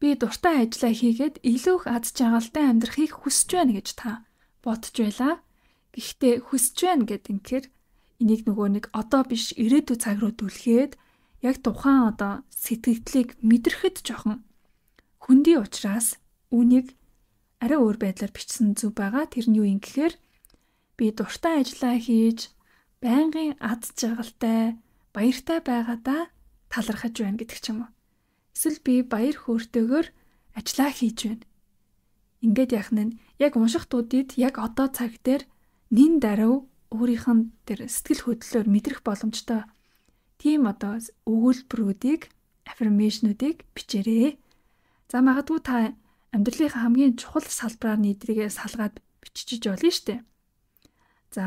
би дуртай ажиллаа хийгээд илүү их аз жаргалтай амьдрахыг хүсэж байна гэж та бодж байлаа. Гэхдээ хүсэж байна гэд инхээр энийг нөгөө нэг одоо биш ирээдүйн цаг руу дүлхээд яг тухайн одоо сэтгэлдлийг мэдрэхэд жоохон хүндий учраас үнийг арай өөр байдлаар бичсэн зүг байгаа. Тэр нь юу юм гэхээр би дуртай ажиллаа хийж байнгын аз жаргалтай баяртай байгаадаа талархаж байна гэдэг ч юм уу. Эсвэл би баяр хөөртэйгээр ажиллаа хийж байна. Ингээд яах нь яг унших дуудид яг одоо цаг дээр нин даруй өөрийнх нь тэр сэтгэл хөдлөлөөр мэдрэх боломжтой. Тийм одоо өгүүлбэрүүдийг affirmation-уудыг бичээрэй. За магадгүй та амьдралынхаа хамгийн чухал салбараар нэдрийгээ салгаад бичиж болно шүү дээ. За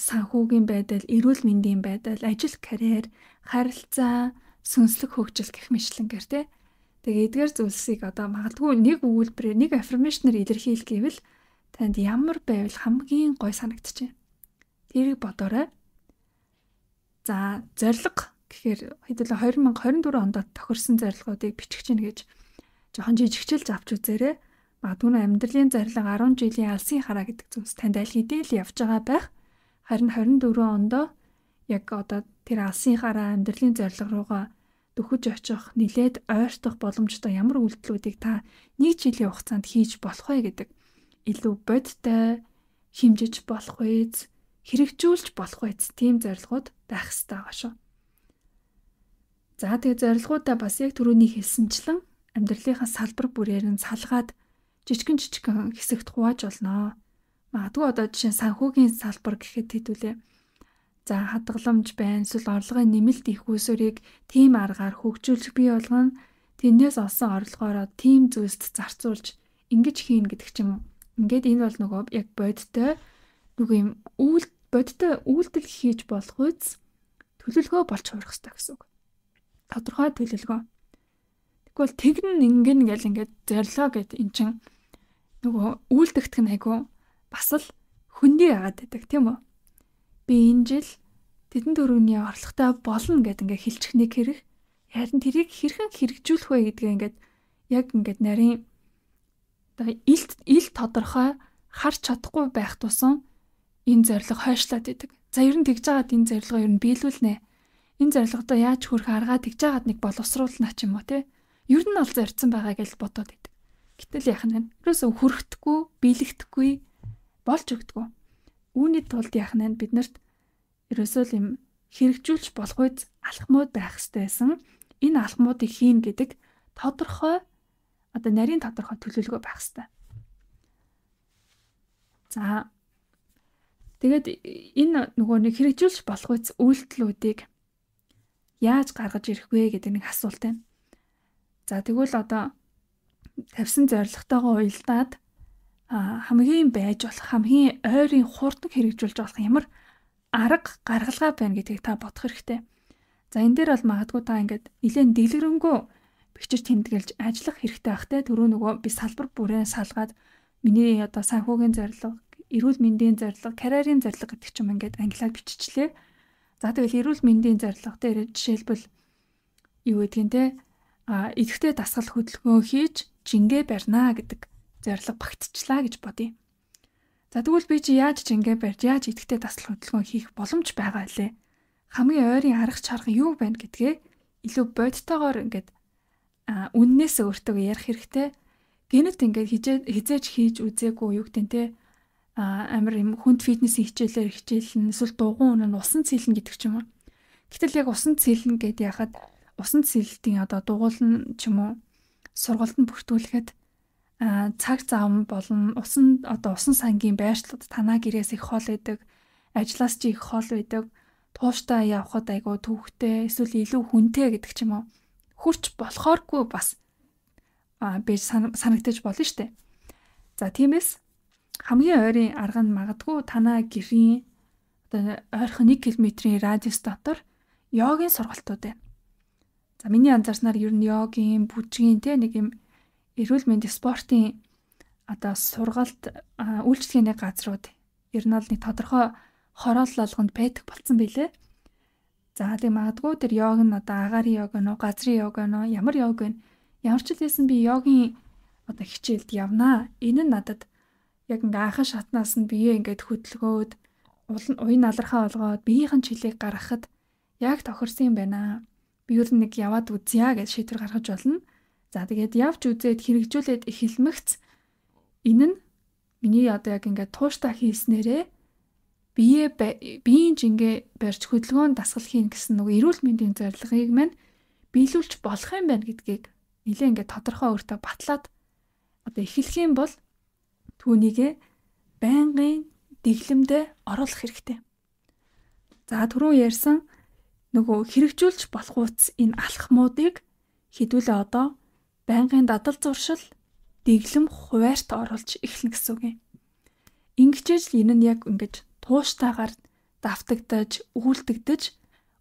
санхүүгийн байдал, эрүүл мэндийн байдал, ажил, карьер, харилцаа, сүнслэг хөгжил гэх мэтлэнгээр те. Тэгээ эдгээр зүйлсийг одоо магадгүй нэг өгүүлбэрээр нэг аффирмашнер илэрхийлэх гэвэл танд ямар байвал хамгийн гой санагдчихэ. Тэрийг бодоорой. За зориг гэхээр хэдүүлээ 2024 онд тохирсон зорилгоодыг бичих чинь гэж жоохон жижигчилж авч үзээрэй. Магадгүй амьдралын зорилго 10 жилийн алсын хараа гэдэг зүйлс танд аль хэдийн л явж байгаа байх. Харин 24 ондоо яг одоо тэр алсынхаараа амьдралын зорилго руугаа дөхөж очих, нилээд ойртох боломжтой ямар үйлдэлүүдийг та нэг жилийн хугацаанд хийж болох вэ гэдэг илүү бодтой химжиж болох үз, хэрэгжүүлж болох үз тийм зорилгууд байх хэрэгтэй байгаа шүү. За тэгээ зорилгуудаа бас яг түрүүний хэлсэнчлэн амьдралынхаа салбар бүрээр нь салгаад жижигэн жижигэн хэсэгт хувааж болно. Магадгүй одоо жишээ санхүүгийн салбар гэхэд хэдүүлээ За хадгаламж байна, эсвэл орлогын нэмэлт их үүсвэрийг тийм аргаар хөгжүүлж бий болгоно. Тэрнээс олсон орлогоороо тийм зүйлс зарцуулж ингэж хийн гэдэг ч юм уу. Ингээд энэ бол нөгөө яг бодтой нөгөө юм үйл бодтой үйлдэл хийж болох үс төлөвлөгөө болж хуурах хэрэгтэй гэсэн үг. Тодорхой төлөвлөгөө. Тэгвэл тэгнэн ингэн гэл ингээд зорилоо гэд эн чин нөгөө үйлдэгдэх нь айгүй бас л хөндий яагаад байдаг тийм үү? би энэ жил тэдэн төрөний орлоготой болно гэд ингээ хэлчих нэг хэрэг. Харин тэрийг хэрхэн хэрэгжүүлэх вэ гэдгээ ингээд яг ингээд нарийн одоо ил ил тодорхой харч чадахгүй байх тусам энэ зориг хойшлаад идэг. За ер нь тэгж байгаад энэ зорилгоо ер нь биелүүлнэ. Энэ зорилгодоо яаж хүрэх аргаа тэгж байгаад нэг боловсруулна ч юм уу те. Ер нь ол зорьсон байгаа гэж бодоод идэг. Гэтэл яах нь вэ? Юусэн хүрэхдэггүй, биелэгдэхгүй болж өгдөггүй. Үүний тулд яах нь биднэрт ерөөсөө л юм хэрэгжүүлж болохгүйц алхмууд байх хэрэгтэйсэн. Энэ алхмуудыг хийн гэдэг тодорхой одоо нарийн тодорхой төлөвлөгөө байх хэрэгтэй. За тэгээд энэ нөгөө нэг хэрэгжүүлж болохгүйц үйлдэлүүдийг яаж гаргаж ирэх вэ гэдэг нэг асуулт байна. За тэгвэл одоо тавьсан зорилготойгоо уялдаад хамгийн байж болох хамгийн ойрын хурдан хэрэгжүүлж болох ямар арга гаргалгаа байна гэдгийг та бодох хэрэгтэй. За энэ дээр бол магадгүй та ингээд нэгэн дэлгэрэнгүй бичиж тэмдэглэж ажиллах хэрэгтэй бах те түрүү нөгөө би салбар бүрээ салгаад миний одоо санхүүгийн зорилго, эрүүл мэндийн зорилго, карьерийн зорилго гэдэг ч юм ингээд англиар биччихлээ. За тэгвэл эрүүл мэндийн зорилго дээр жишээлбэл юу гэдгийг те а идэвхтэй дасгал хөдөлгөөн хийж жингээ барина гэдэг зориг багтчлаа гэж бодъё. За тэгвэл би чи яаж ч ингэ барьж яаж идэвхтэй таслах хөдөлгөөн хийх боломж байгаа лээ. Хамгийн ойрын арга чарга юу байна гэдгээ илүү бодтойгоор ингээд үннээс өөртөө ярих хэрэгтэй. Гэнэт ингээд хизээч хийж үзээгүй юу гэдэг нь те амар юм хүнд фитнесийн хичээлээр хичээлэн эсвэл дугуун өнө нь усан цэлэн гэдэг ч юм уу. Гэтэл яг усан цэлэн гэд яхад усан цэлэлтийн одоо дугуул нь ч юм уу сургалт нь бүртгүүлэхэд цаг зам болон усан одоо усан сангийн байршлууд танаа гэрээс их хоол идэг, ажиллаас ч их хоол идэг. Тууштай явхад айгүй төвхтэй, эсвэл илүү хүнтэй гэдэг ч юм уу. Хурч болохооргүй бас аа би санагдаж болно штэ. За тиймээс хамгийн ойрын арга нь магадгүй танаа гэрийн одоо ойрхон 1 км-ийн радиус дотор йогийн сургалтууд байна. За миний анзаарснаар ер нь йогийн, бүжгийн те нэг юм эрүүл мэндийн спортын одоо сургалт үйлчлэгээний газрууд ер нь бол нэг тодорхой хороолол алганд байдаг болцсон байлээ. За тийм магадгүй тэр йог нь одоо агаарын йог нь уу, газрын йог нь уу, ямар йог вэ? Ямар ч л хэлсэн би йогийн одоо хичээлд явнаа. Энэ нь надад яг ингээ анхан шатнаас нь биеэ ингээд хөдөлгөөд улан уян алархаа олгоод биеийнх нь чөлөөг гаргахад яг тохирсон юм байна. Би ер нь нэг яваад үзье гэж шийдвэр гаргаж болно. За тэгээд явж үзээд хэрэгжүүлээд эхэлмэгц энэ нь миний одоо яг ингээд тууштай хийснээрээ бие биеийн жингээ барьж хөдөлгөөн дасгал хийн гэсэн нөгөө эрүүл мэндийн зорилгыг маань биелүүлж болох юм байна гэдгийг нэлээ ингээд тодорхой өөртөө батлаад одоо эхлэх юм бол түүнийгэ байнгын дэглэмдээ оруулах хэрэгтэй. За түрүү ярьсан нөгөө хэрэгжүүлж болох утс энэ алхмуудыг хэдүүлээ одоо байнгын дадал зуршил дэглэм хуваарт оруулж эхэлнэ гэсэн үг юм. Ингэжээж л энэ нь яг ингэж тууштайгаар давтагдаж, үүлдэгдэж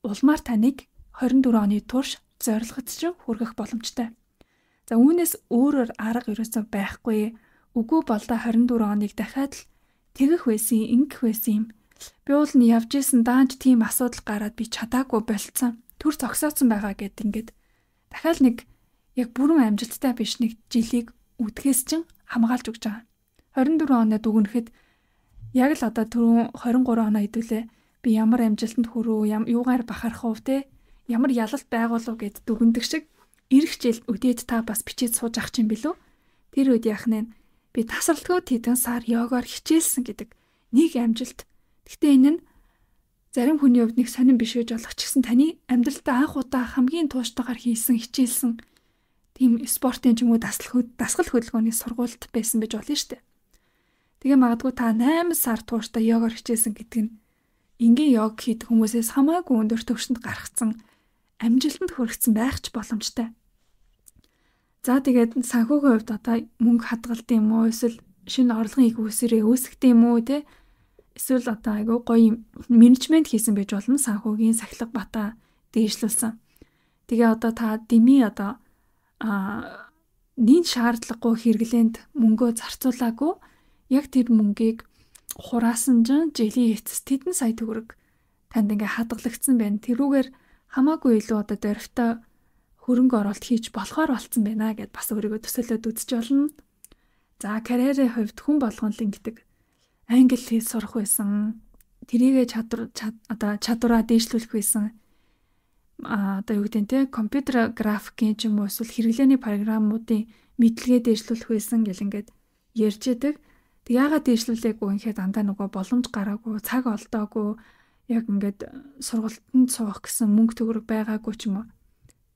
улмаар таныг 24 оны турш зорилгоч хүргэх боломжтой. За үүнээс өөрөөр арга ерөөсөө байхгүй. Үгүй болдо 24 оныг дахиад л тэгэх байсан, ингэх байсан юм. Би бол нь явж исэн даанч тийм асуудал гараад би чадаагүй болцсон. Түр зогсооцсон байгаа гэд ингээд дахиад нэг яг бүрэн амжилттай биш нэг жилийг үдгээс чинь хамгаалж өгч байгаа. 24 оноо дүгнэхэд яг л одоо түрүүн 23 оноо хэдүүлээ би ямар амжилтанд хүрүү, юугаар бахарах уу те ямар ялалт байгуулуу гэд дүгндэг шиг ирэх жил үдээд та бас бичиж сууж ах чинь билүү? Тэр үед яах нь би тасралтгүй тедэн сар йогаар хичээлсэн гэдэг нэг амжилт. Гэхдээ энэ нь зарим хүний хувьд нэг сонирн биш гэж болох ч гэсэн таны амьдралдаа анх удаа хамгийн тууштайгаар хийсэн хичээлсэн тийм спортын ч юм уу дасгал хөдөлгөөний сургуульд байсан байж болно шүү дээ. Тэгээ магадгүй та 8 сар тууштай йогаар хичээсэн гэдэг нь энгийн йог хийдэг хүмүүсээс хамаагүй өндөр төвшөнд гарцсан амжилтанд хүрэгцсэн байх ч боломжтой. За тэгээд санхүүгийн хувьд одоо мөнгө хадгалт юм уу эсвэл шинэ орлогын ийг үсрээ үүсгэх юм уу те эсвэл одоо айгүй гоё юм менежмент хийсэн байж болно санхүүгийн сахилга бата дээшлүүлсэн. Тэгээ одоо та дими одоо а нин шаардлагагүй хэрэглээнд мөнгөө зарцуулаагүй яг тэр мөнгийг хураасанжин жилийн эцэс тедэн сая төгрөг танд ингээ хадгалагдсан байна. Тэрүүгээр хамаагүй илүү одоо дөрвтэй хөрөнгө оруулалт хийж болохоор болцсон байна гэд бас өөрийгөө төсөөлөд үзэж болно. За карьерийн хувьд хүн болгон л ингэдэг. Англи хэл сурах байсан. Тэрийгэ чадвар одоо чадвараа дээшлүүлэх байсан одоо юу гэдэг нь те компьютер графикийн ч юм уу эсвэл хэрэглээний программуудын мэдлэгээ дэвшлүүлэх байсан гэл ингээд ярьж идэг. Тэг яагаад дэвшлүүлээгүй ингээд дандаа нөгөө боломж гараагүй, цаг олдоогүй яг ингээд сургалтанд суух гэсэн мөнгө төгрөг байгаагүй ч юм уу.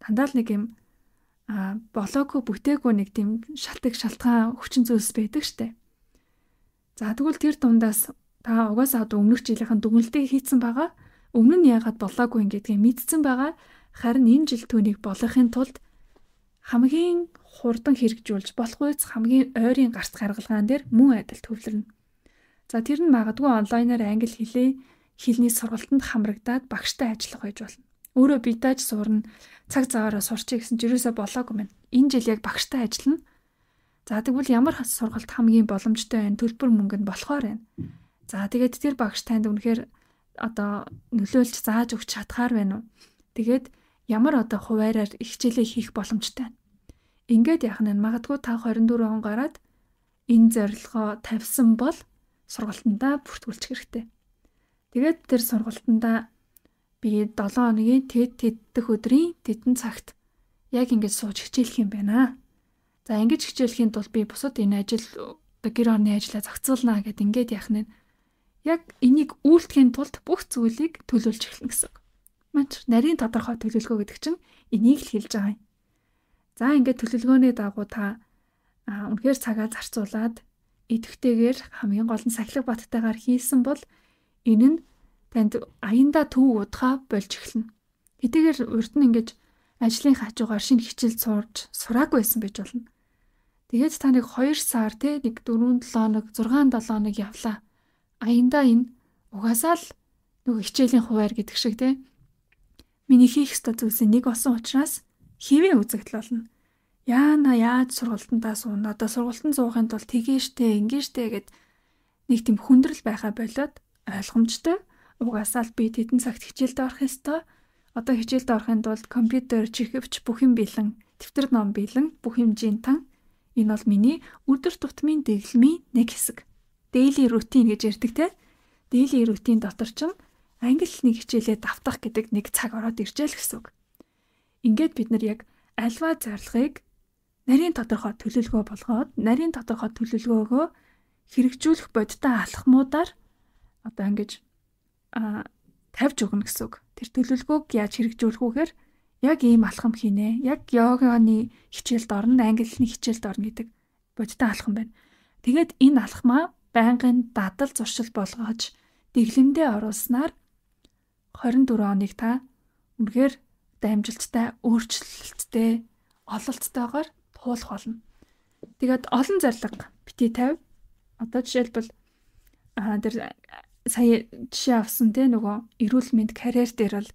Дандаа л нэг юм а болоогүй бүтээгүй нэг тийм шалтгаан шалтгаан хүчин зүйлс байдаг штэ. За тэгвэл тэр дундаас та угаасаа одоо өмнөх жилийнхэн дүгнэлтийг хийцэн байгаа. Өмнө нь яагаад болоогүй гэдгийг мэдсэн байгаа. Харин энэ жил түүнийг болохын тулд хамгийн хурдан хэрэгжүүлж болох үец хамгийн ойрын гарц гаргалгаан дээр мөн адил төвлөрнө. За тэр нь магадгүй онлайнаар англи хэлээ хэлний сургалтанд хамрагдаад багштай ажиллах байж болно. Өөрөө бие дааж суурна, цаг цагаараа сурчих гэсэн ч юусаа болоогүй мэн. Энэ жил яг багштай ажиллана. За тэгвэл ямар сургалт хамгийн боломжтой байна? Төлбөр мөнгөнд болохоор байна. За тэгээд тэр багш танд үнэхээр одоо нөлөөлж зааж өгч чадхаар байна уу? Тэгээд ямар одоо хуваараар их хичээлээ хийх боломжтой байна. Ингээд яах нь магадгүй та 24 он гараад энэ зорилгоо тавьсан бол сургалтандаа бүртгүүлчих хэрэгтэй. Тэгээд тэр сургалтандаа би 7 хоногийн тэд тэддэх өдрийн тэдэн цагт яг ингэж сууж хичээлэх юм байна. За ингэж хичээлхийн тулд би бусад энэ ажил гэр орны ажиллаа зохицуулна гэд ингээд яах нь яг энийг үйлдэхин тулд бүх зүйлийг төлөвлөж эхэлнэ гэсэн. Манч нарийн тодорхой төлөвлөгөө гэдэг чинь энийг л хэлж байгаа юм. За ингээд төлөвлөгөөний дагуу та үнэхээр цагаа зарцуулаад идэвхтэйгээр хамгийн гол нь сахилга баттайгаар хийсэн бол энэ нь танд аянда төв удаа болж эхэлнэ. Хэдийгээр урд нь ингээд ажлын хажуугаар шинэ хичээл сурж сураагүй байсан байж болно. Тэгээд та нэг 2 сар те нэг 4 7 хоног 6 7 хоног явлаа аяндаа энэ угаасаа л нөгөө хичээлийн хуваар гэдэг шиг те миний хийх ёстой зүйлсээ нэг болсон учраас хэвээ үзэгдэл болно. Яана яаж сургалтандаа сууна одоо сургалтанд суухын тулд тэгээштэй ингэжтэй гэд нэг тийм хүндрэл байха болоод ойлгомжтой угаасаа л би тедэн цагт хичээлд орох ёстой. Одоо хичээлд орохын тулд компьютер, чихвч бүх юм бэлэн, тэмдэг ном бэлэн, бүх хэмжээнд тань энэ бол миний өдөр тутмын дэглэмийн нэг хэсэг daily routine гэж ярддаг те. Daily routine дотор ч англи хэлний хичээлээ давтах гэдэг нэг цаг ороод иржээл гэсэн үг. Ингээд бид нар яг альва зарлагыг нарийн тодорхой төлөвлөгөө болгоод нарийн тодорхой төлөвлөгөөгөө хэрэгжүүлэх бодиттой алхмуудаар одоо ингэж а тавьж өгнө гэсэн үг. Тэр төлөвлөгөөг яаж хэрэгжүүлэх үгээр яг ийм алхам хийнэ. Яг йоганы хичээлд орно, англи хэлний хичээлд орно гэдэг бодиттой алхам байна. Тэгээд энэ алхмаа байнгын дадал зуршил болгож дэглэмдээ оруулснаар 24 оныг та үнэхээр дамжилттай, өөрчлөлттэй, ололцтойгоор туулах болно. Тэгээд олон зарлаг бити 50 одоо жишээлбэл аа тэр сая жишээ авсан те нөгөө эрүүл мэнд карьер дээр бол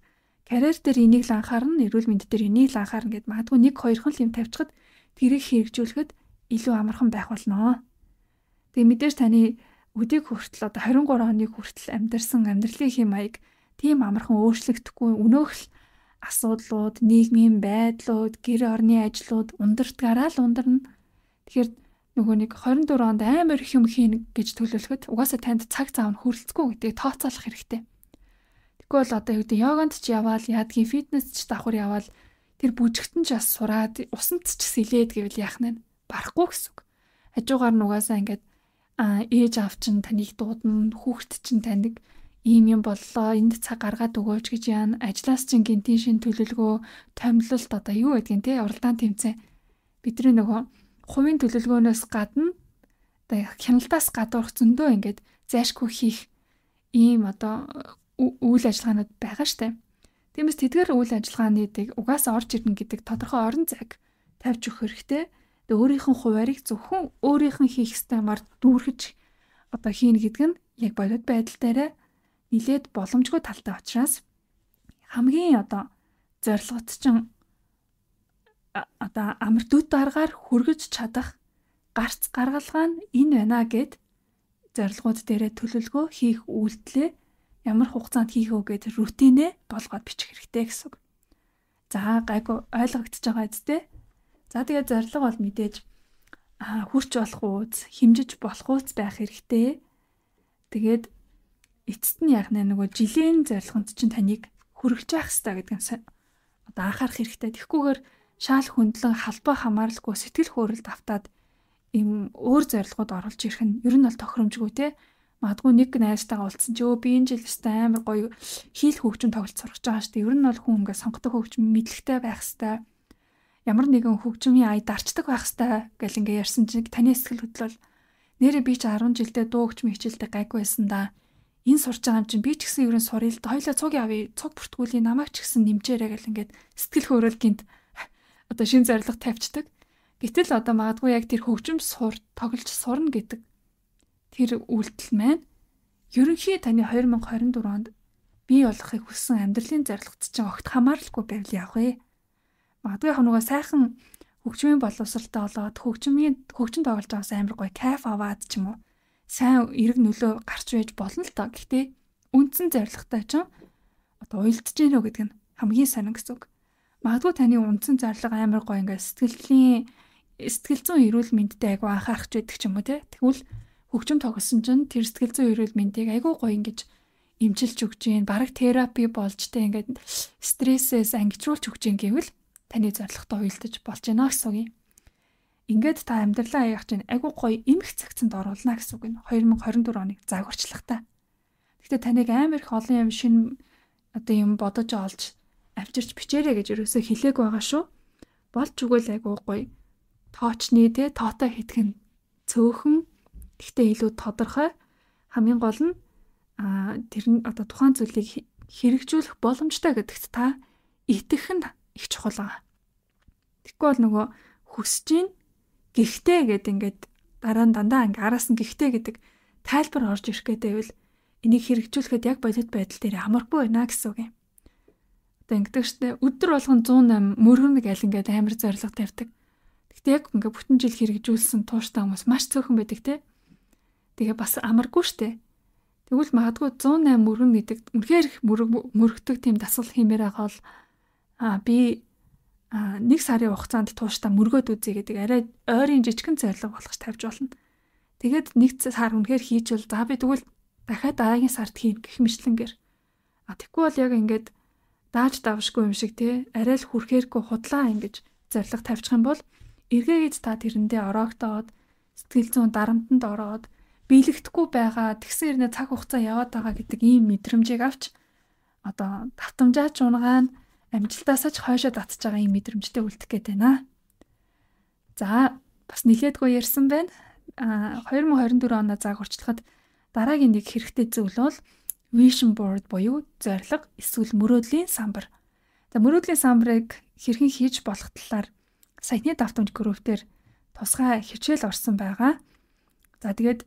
карьер дээр энийг л анхаарна, эрүүл мэнд дээр энийг л анхаарна гэд магадгүй нэг хоёрхан л юм тавьчихад тэрийг хэрэгжүүлэхэд илүү амархан байх болно. Тэгээ мэдээж таны өдийг хүртэл одоо 23 хоног хүртэл амьдарсан амьдралын хэм маяг тийм амархан өөрчлөгдөхгүй өнөөх л асуудлууд, нийгмийн байдлууд, гэр орны ажлууд ундартгаараа л ундарна. Тэгэхээр нөгөө нэг 24 онд амар их юм хийнэ гэж төлөвлөхөд угаасаа танд цаг цав нь хүрэлцэхгүй гэдгийг тооцоолох хэрэгтэй. Тэгвэл бол одоо юу гэдэг йоганд ч яваал, яадгийн фитнес ч давхар яваал тэр бүжгтэн ч бас сураад, усанд ч сэлээд гэвэл яах нь барахгүй гэсэн үг. Хажуугаар нь угаасаа ингээд ээж аав чинь таныг дуудана, хүүхэд чинь таныг ийм юм боллоо, энд цаг гаргаад өгөөч гэж яана. Ажлаас чинь гинтийн шин төлөлгөө, томилолт одоо юу гэдгийг те уралдаан тэмцээн. Бидний нөгөө хувийн төлөлгөөнөөс гадна одоо хяналтаас гадуурх зөндөө ингээд зайшгүй хийх ийм одоо үйл ажиллагаанууд байгаа штэ. Тиймээс тэдгээр үйл ажиллагааны дэг угаас орж ирнэ гэдэг тодорхой орон зайг тавьж өгөх хэрэгтэй. Тэгээ өөрийнх нь хуваарийг зөвхөн өөрийнх нь хийх стамаар дүүргэж одоо хийнэ гэдэг нь яг бодит байдал дээр нилээд боломжгүй талтай учраас хамгийн одоо зорилгоцчин одоо амар дүүт дараагаар хүргэж чадах гарц гаргалгаа нь энэ байна гэд зорилгууд дээрээ төлөвлөгөө хийх үйлдэлээ ямар хугацаанд хийх үү гэд рутинэ болгоод бичих хэрэгтэй гэсэн. За гайгүй ойлгогдож байгаа үсттэй. За тэгээд зориг бол мэдээж хүрч болох ууц, химжиж болох ууц байх хэрэгтэй. Тэгээд эцэст нь яг нөгөө жилийн зорилгонд чинь таныг хүрэж явах хэрэгтэй гэдэг нь одоо анхаарах хэрэгтэй. Тэгхгүйгээр шаал хөндлөн халбаа хамааралгүй сэтгэл хөөрөлд автаад ийм өөр зорилгод оролж ирэх нь ер нь бол тохиромжгүй те. Мадгүй нэг найзтайгаа уулзсан ч өө би энэ жил өстэй амар гоё хийл хөгжим тоглолт сурах гэж байгаа шүү дээ. Ер нь бол хүн ингээд сонгодог хөгжим мэдлэгтэй байх хэрэгтэй ямар нэгэн хөгжмийн ая дарчдаг байх хэвээр гэл ингээ ярьсан чинь таны сэтгэл хөдлөл нэрээ би ч 10 жилдээ дуу хөгжмийн хичээлдэг гайг байсан да. Энэ сурч байгаа юм чинь би ч гэсэн ерэн сурыг л хоёлоо цуг явъя. Цуг бүртгүүлээ намайг ч гэсэн нэмчээрэй гэл ингээд сэтгэл хөөрөл гинт [LAUGHS] одоо шин зориг тавьчдаг. Гэтэл одоо магадгүй яг тэр хөгжим сур тоглож сурна гэдэг тэр үйлдэл маань ерөнхий таны 2024 онд бий болгохыг хүссэн амьдралын зорилгот чинь огт хамааралгүй байвал явах вэ? магадгүй хамнугаа сайхан хөгжмийн боловсралтай болоод хөгжмийн хөгжмөнд тоглож байгаас амар гоё кайф аваад ч юм уу сайн эрг нөлөө гарч байж болно л та. Гэхдээ үндсэн зорилготой ч одоо уйлдж гэнэ гэдэг нь хамгийн сонин гэсэн үг. Магадгүй таны үндсэн зорилго амар гоё ингээд сэтгэлийн сэтгэл зүйн эрүүл мэндтэй айгу анхаарах ч байдаг ч юм уу те. Тэгвэл хөгжим тоглосон чинь тэр сэтгэл зүйн эрүүл мэндийг айгу гоё ингэж имжилж өгч जैन, бараг терапи болж те ингээд стрессээс ангижруулж өгч जैन гэвэл таны зоригтой уялдаж болж байна гэсэн үг юм. Ингээд та амьдралаа аяах чинь агүй гоё эмх цагцанд оруулна гэсэн үг нь 2024 оныг загварчлахтаа. Гэхдээ таныг амар их олон юм шин одоо юм бодож олж авчирч бичээрэй гэж ерөөсөө хэлээг байгаа шүү. Болж өгөөл айгүй гоё. Тоочны те тоотой хитгэн цөөхөн гэхдээ илүү тодорхой хамгийн гол нь тэр нь одоо тухайн зүйлийг хэрэгжүүлэх боломжтой гэдэгт та итгэх нь их чухал аа. Тэгэхгүй бол нөгөө хүсэж гин гихтээ гэд ингээд дараа нь дандаа ингээ араас нь гихтээ гэдэг тайлбар орж ирэх гэдэвэл энийг хэрэгжүүлэхэд яг бодит байдал дээр амаргүй байна гэсэн үг юм. Одоо ингэдэг штэ өдөр болгон 108 мөргөнг аль ингээд амар зориг тавьдаг. Гэхдээ яг ингээ бүтэн жил хэрэгжүүлсэн тууштай хүмүүс маш цөөхөн байдаг те. Тэгээ бас амаргүй штэ. Тэгвэл магадгүй 108 мөргөн гэдэг үнэхээр их мөрөг мөрөгдөг тийм дасгал хиймээр байгаа бол а би нэг сарын хугацаанд тууштай мөргөөд үзье гэдэг арай ойрын жижигэн зорилго болгож тавьж болно. Тэгээд нэг сар үнэхээр хийжвэл за би тэгвэл дахиад дараагийн сард хийн гэх мэтлэнгэр. А тэггүй бол яг ингээд дааж давшгүй юм шиг тий арай л хүрхээргүй худлаа ингэж зориг тавьчих юм бол эргээгээд та тэрэндээ ороогдоод сэтгэл зүйн дарамтанд ороод биелэгдэхгүй байгаа тэгсэн хэрнээ цаг хугацаа яваад байгаа гэдэг ийм мэдрэмжийг авч одоо татамжаач унгаа нь амжилтаасаа ч хойшоо татж байгаа юм мэдрэмжтэй үлдэх гээд байна. За бас нилээдгүй ярьсан байна. А 2024 оноо зааг урчлахад дараагийн нэг хэрэгтэй зүйл бол vision board буюу зорилго эсвэл мөрөөдлийн самбар. За мөрөөдлийн самбарыг хэрхэн хийж болох талаар саяны давтамж группээр тусгай хичээл орсон байгаа. За тэгээд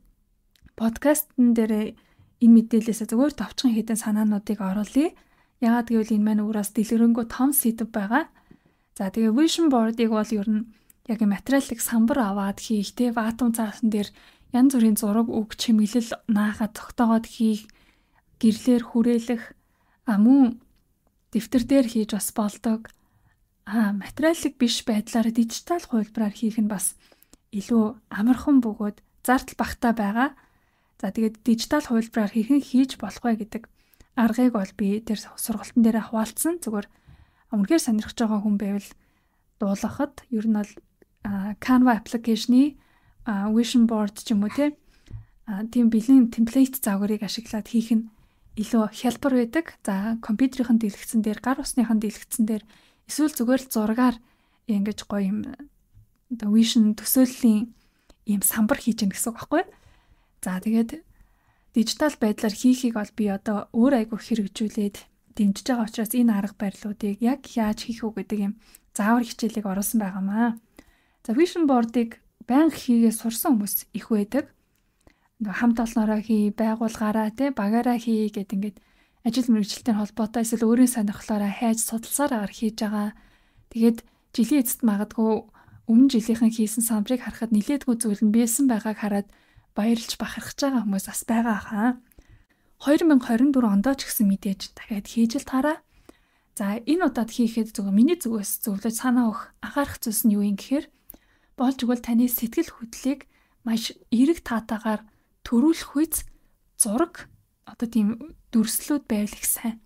подкастн дээр энэ мэдээлэлээс зөвөр товчхон хэдэн санаануудыг оруулъя. Ягаад гэвэл энэ маань өөрөөс дэлгэрэнгүй том сэдв байгаа. За тэгээ vision board-ыг бол ер нь яг материалыг самбар аваад хийх, тэ ватум цаасан дээр янз бүрийн зураг үг чимэглэл наахаа тогтоогоод хийх, гэрлэр хүрээлэх, а мөн дэвтэр дээр хийж бас болдог. А материалыг биш байдлаар дижитал хувилбараар хийх нь бас илүү амархан бөгөөд зардал багтаа байгаа. За тэгээд дижитал хувилбараар хэрхэн хийж болох вэ гэдэг аргыг бол би тэр сургалтын дээр хуваалцсан. Зүгээр үнэхээр сонирхож байгаа хүн байвал дуулгахад ер нь бол Canva application-ы vision board ч юм уу те тийм бэлэн темплейт загварыг ашиглаад хийх нь илүү хялбар байдаг. За компьютерийн дэлгэцэн дээр, гар усныхын дэлгэцэн дээр эсвэл зүгээр л зургаар ингэж гоё юм оо vision төсөөллийн ийм самбар хийж гэнэ гэсэн үг байхгүй. За тэгээд дижитал байдлаар хийхийг ол би одоо өөр айгу хэрэгжүүлээд дэмжиж байгаа учраас энэ арга барилуудыг яг яаж хийх үү гэдэг юм заавар хичээлийг оруулсан байгаамаа. За vision board-ыг байнга хийгээ сурсан хүмүүс их байдаг. Хамт олноороо хий, байгуулгаараа тий багаараа хий гэд ингээд ажил мэргэжилтийн холбоотой эсвэл өөрийн сонирхлоороо хайж судалсаар агаар хийж байгаа. Тэгээд жилийн эцэст магадгүй өмнө жилийнхэн хийсэн самбарыг харахад нилээдгүй зүйл нь биелсэн байгааг хараад баярлж бахархаж байгаа хүмүүс бас байгаа хаа. 2024 ондоо ч гэсэн мэдээж дахиад хийж л таараа. За энэ удаад хийхэд зүгээр миний зүгээс зөвлөж санаа өгөх анхаарах зүйлс нь юу юм гэхээр болж өгвөл таны сэтгэл хөдлөлийг маш эрэг таатагаар төрүүлэх үйс зураг одоо тийм дүрслүүд байвал их сайн.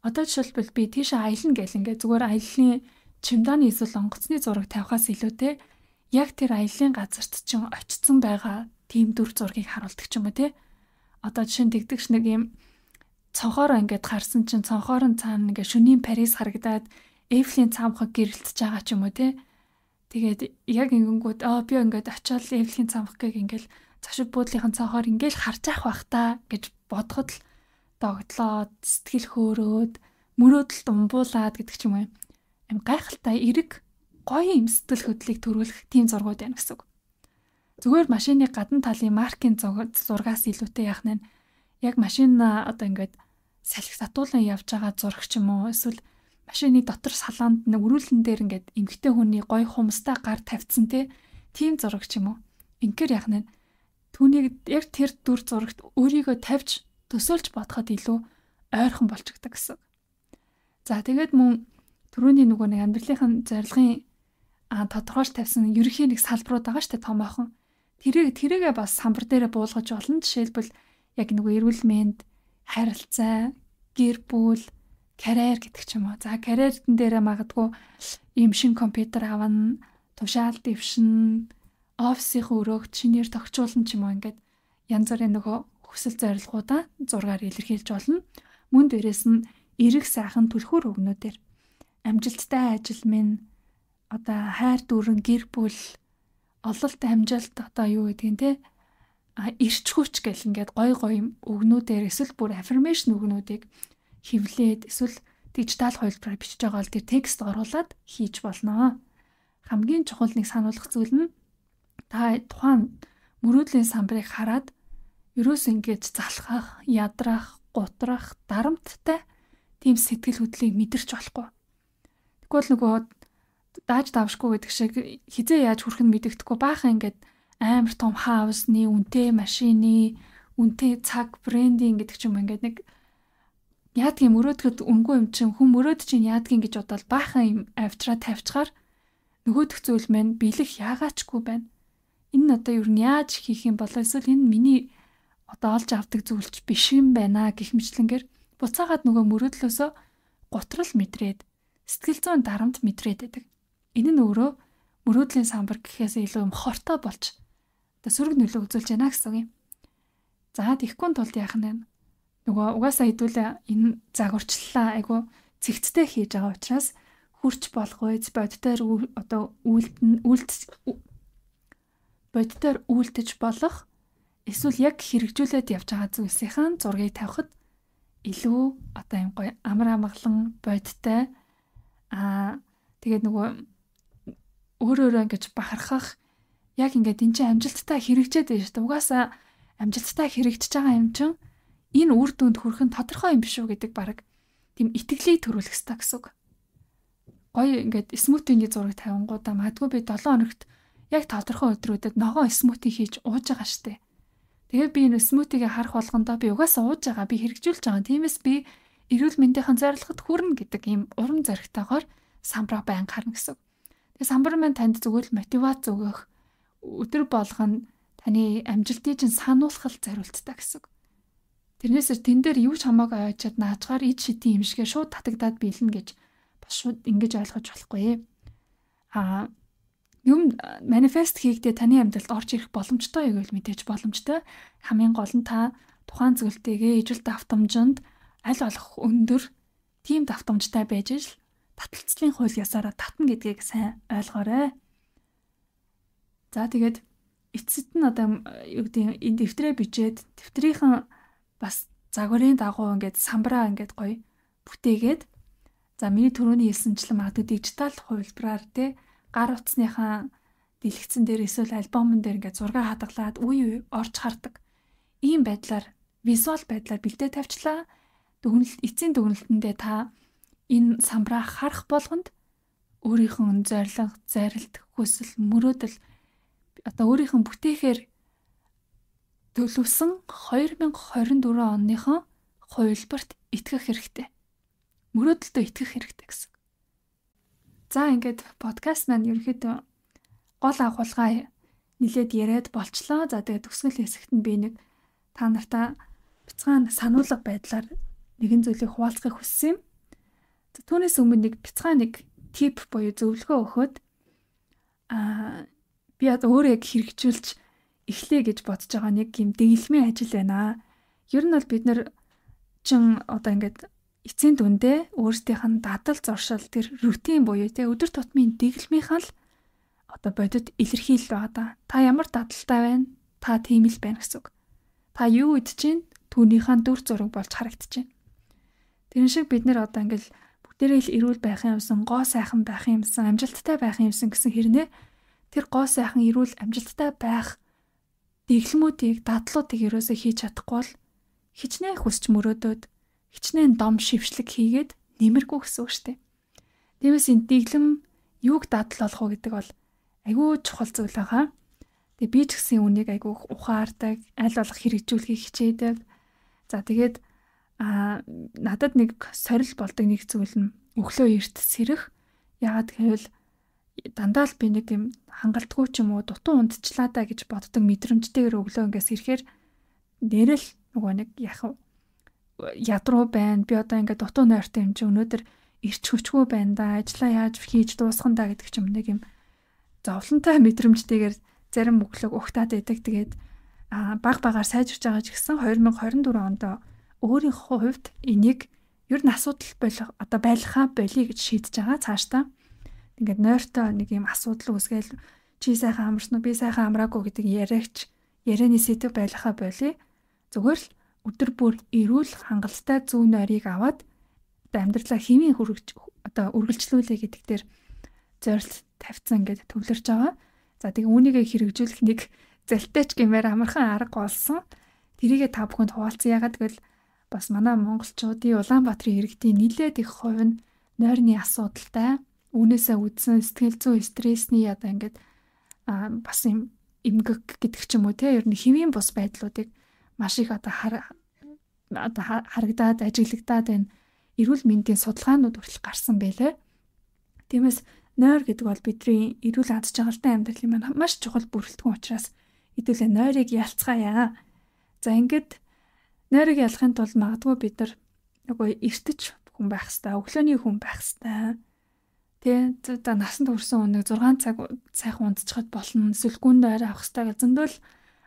Одоо жишээлбэл би тийш аялна гэл ингээ зүгээр аяллаа чимдааны эсвэл онгоцны зураг тавихаас илүүтэй яг тэр аялын газарт чинь очсон байгаа тийм дүр зургийг харуулдаг ч юм уу те. Одоо жишээ нь тэгдэгч нэг юм цонхоор ингээд харсан чинь цонхоор нь цаана ингээд шөнийн Парис харагдаад Эйфелийн цамхаг гэрэлтж байгаа ч юм уу те. Тэгээд яг ингэнгүүт аа би ингээд очиод Эйфелийн цамхагыг ингээд зашид буудлынхан цонхоор ингээд харж авах бах та гэж бодоход л догтлоод сэтгэл хөөрөөд мөрөөдөлд умбуулаад гэдэг ч юм уу. Ам гайхалтай эрэг гоё юм сэтгэл хөдлөлийг төрүүлэх тийм зургууд байна гэсэн үг. Зүгээр машины гадна талын маркийн зургаас илүүтэй яах нь яг машин одоо ингээд салхи сатуулан явж байгаа зураг ч юм уу эсвэл машины дотор салаанд нэг өрүүлэн дээр ингээд эмгтэй хүний гой хумстай гар тавьцсан те тийм зураг ч юм уу. Ингээр яах нь түүнийг яг тэр дүр зурагт өөрийгөө тавьж төсөөлж бодоход илүү ойрхон болчихдаг гэсэн. За тэгээд мөн түрүүний нөгөө нэг амьдралынхын зорилгын тодорхойш тавьсан ерөнхийн нэг салбарууд байгаа штэ томоохон тэрийг тэрийгээ бас самбар дээрээ буулгаж болно. Жишээлбэл яг нөгөө эрүүл мэнд, харилцаа, гэр бүл, карьер гэдэг ч юм уу. За карьертэн дээрээ магадгүй ийм шин компьютер авна, тушаал дэвшин, офисыг өрөөгд шинээр тогтцуулна ч юм уу ингээд янз бүрийн нөгөө хүсэл зорилгоудаа зургаар илэрхийлж болно. Мөн дээрээс нь эрэг сайхан түлхүүр өгнүүдээр амжилттай ажил минь одоо хайр дүүрэн гэр бүл ололт амжилт одоо юу гэдгийг те а ирч хүч гэл ингээд гой гой өгнүүдээр эсвэл бүр affirmation өгнүүдийг хевлээд эсвэл дижитал хувилбараар бичиж байгаа бол тэр текст оруулаад хийж болно. Хамгийн чухал нэг сануулгах зүйл нь та тухайн мөрөөдлийн самбарыг хараад ерөөс ингэж залхах, ядрах, гутрах, дарамттай тийм сэтгэл хөдлөлийг мэдэрч болохгүй. Тэгвэл нөгөө дааж давшгүй гэдэг шиг хизээ яаж хүрэх нь мэдэгдэхгүй баахан ингээд амар том хаусны үнэтэй машины үнэтэй цаг брендинг гэдэг ч юм ингээд нэг яадаг юм өрөөдгөд өнгөө юм чинь хүм өрөөд чинь яадаг юм гэж бодоод баахан юм авчраа тавьчихаар нөгөөдөх зүйл маань бэлэх яагаачгүй байна. Энэ нь одоо юу нь яаж хийх юм болоо эсвэл энэ миний одоо олж авдаг зүйлч биш юм байна гэх мэтлэнгээр буцаагаад нөгөө мөрөөдлөөсөө гутрал мэдрээд сэтгэл зүйн дарамт мэдрээд байдаг. Энэ нь өөрөө мөрөөдлийн самбар гэхээс илүү юм хортой болж одоо сөрөг нөлөө үзүүлж байна гэсэн юм. За тэгхгүй тулд яах нь вэ? Нөгөө угаасаа хэдүүлээ энэ загварчлалаа айгу цэгцтэй хийж байгаа учраас хүрч болгойц боддоор одоо үйлдэн үйлдэл боддоор үйлдэж болох эсвэл яг хэрэгжүүлээд явж байгаа зүйлсийн зургийг тавихад илүү одоо юм гоё амар амгалан бодтой аа тэгээд нөгөө өөр өөрөө ингэж бахархах яг ингээд эн чинь амжилттай хэрэгжээд байж та угаасаа амжилттай хэрэгжиж байгаа юм чинь энэ үр дүнд хүрэх нь тодорхой юм биш үү гэдэг баг тийм итгэлийг төрүүлэх хэрэгтэй гэсэн үг. Гоё ингээд смутиний зураг тавингуудаа магадгүй би 7 өнөрт яг тодорхой өдрүүдэд ногоон смути хийж ууж байгаа штеп. Тэгээд би энэ смутигээ харах болгондоо би угаасаа ууж байгаа би хэрэгжүүлж байгаа. Тиймээс би эрүүл мэндийнхэн зорилгод хүрнэ гэдэг ийм урам зоригтойгоор самбра байн харна гэсэн үг. Тэгээ самбар маань танд зүгээр л мотивац өгөх өдөр болгоно таны амжилтыг чинь сануулхал зориулцдаг гэсэн. Тэрнээсэр тэн дээр юу ч хамаагүй очиад наачгаар ид шидийн имшгээ шууд татагдаад биелнэ гэж бас шууд ингэж ойлгож болохгүй. Аа юм манифест хийхдээ таны амьдралд орж ирэх боломжтой байг л мэдээж боломжтой. Хамгийн гол нь та тухайн зүйлтэйгээ ижил давтамжинд аль болох өндөр тийм давтамжтай байж л таталцлын хууль ясаараа татна гэдгийг сайн ойлгоорой. За тэгээд эцэст нь одоо э, юу гэдэг энэ дэвтрээ бичээд дэвтрийнхэн бас загварын дагуу ингээд самбраа ингээд гоё бүтээгээд за миний түрүүний хэлсэнчлэн магадгүй дижитал хувилбараар те гар утасныхаа дэлгэцэн дээр эсвэл альбомн дээр ингээд зураг хадгалаад үе үе орж хардаг. Ийм байдлаар визуал байдлаар бэлдээ тавьчлаа. Дүгнэлт эцсийн дүгнэлтэндээ та Энэ самбраа харах болгонд өөрийнхөө зориг, зарилт, хүсэл, мөрөөдөл одоо өөрийнхөө бүтээхээр төлөвсөн 2024 оныхон хувилбарт итгэх хэрэгтэй. Мөрөөдөлтөө итгэх хэрэгтэй гэсэн. За ингээд подкаст маань ерөнхийдөө гол агуулгаа нилээд яриад болчлоо. За тэгээд төгсгөл хэсэгт нь би нэг та нартай бяцхан сануулга байдлаар нэгэн зүйлийг хуваалцахыг хүссэн юм подкаст түүнээс өмнө нэг бяцгаа нэг тип боёо зөвлөгөө өгөхөд аа би яг өөрөө яг хэрэгжүүлж эхлэе гэж бодож байгаа нэг юм дэглэмийн ажил байна. Ер нь бол бид нар чин одоо ингээд эцсийн дүндээ өөрсдийнх нь дадал зуршил тэр рутин буюу те өдөр тутмын дэглэмийнхэн л одоо бодит илэрхийлэл байгаа да. Та ямар дадалтай байна? Та тийм л байна гэсэн үг. Та юу идэж чинь түүнийхэн дүр зураг болж харагдаж байна. Тэрэн шиг бид нэр одоо ингээл бүгдээрээ л эрүүл байх юмсан, гоо сайхан байх юмсан, амжилттай байх юмсан гэсэн хэрнээ тэр гоо сайхан эрүүл амжилттай байх дэглэмүүдийг, дадлуудыг ерөөсөө хийж чадахгүй бол хичнээн хүсч мөрөөдөөд хичнээн дом шившлэг хийгээд нэмэргүй гэсэн үг штеп. Тиймээс энэ дэглэм юуг дадал болох уу гэдэг бол айгүй чухал зүйл байгаа. Тэгээ би ч гэсэн үнийг айгүй ухаардаг, аль болох хэрэгжүүлэхийг хичээдэг. За тэгээд а надад нэг сорил болдог нэг зүйл нь өглөө эрт сэрэх яагаад гэвэл дандаа л би нэг юм хангалтгүй ч юм уу дутуу ундчлаа да гэж боддог мэдрэмжтэйгээр өглөө ингээс ирэхээр нэрэл нөгөө нэг яах ядруу байна би одоо ингээд дутуу нойртой юм чи өнөөдөр ирч хүчгүй байна да ажиллаа яаж хийж дуусган да гэдэг ч юм нэг юм зовлонтой мэдрэмжтэйгээр зарим өглөө ухтаад байдаг тэгээд баг багаар сайжирч байгаа ч гэсэн 2024 онд өөрийнхөө хувьд энийг ер нь асуудал болох одоо байлхаа болий гэж шийдэж байгаа цаашдаа. Ингээд нойртоо нэг юм асуудал үүсгээл чи сайхан амарсан уу би сайхан амраагүй гэдэг яриагч ярианы сэдв байлхаа болий. Зүгээр л өдөр бүр эрүүл хангалттай зөв нойрыг аваад одоо амьдралаа хэвийн хүргэж одоо үргэлжлүүлээ гэдэг дээр зорилт тавьсан гэдээ төвлөрч байгаа. За тэгээ үүнийгээ хэрэгжүүлэх нэг залтайч гэмээр амархан арга олсон. Тэрийгээ та бүхэнд хуваалцсан ягаад гэвэл бас манай монголчуудын Улаанбаатарын иргэдийн нилээд их хувь нь нойрны асуудалтай үүнээсээ үүдсэн сэтгэл зүйн стрессний одоо ингээд бас юм эмгэг гэдэг ч юм уу те ер нь хэвийн бус байдлуудыг маш их одоо хар одоо харагдаад ажиглагдаад байна. Эрүүл мэндийн судалгаанууд хүртэл гарсан байлээ. Тиймээс нойр гэдэг бол бидний эрүүл аз жаргалтай амьдралын маань маш чухал бүрэлдэхүүн учраас хэдүүлээ нойрыг ялцгаая. За ингээд Нойрыг ялахын тулд магадгүй бид нар нөгөө эртэж хүн байх хэвээр, өглөөний хүн байх хэвээр. Тэ одоо насанд хүрсэн хүнийг 6 цаг сайхан унтчихад болно. Эсвэл гүн дойр авах хэвээр зөндөл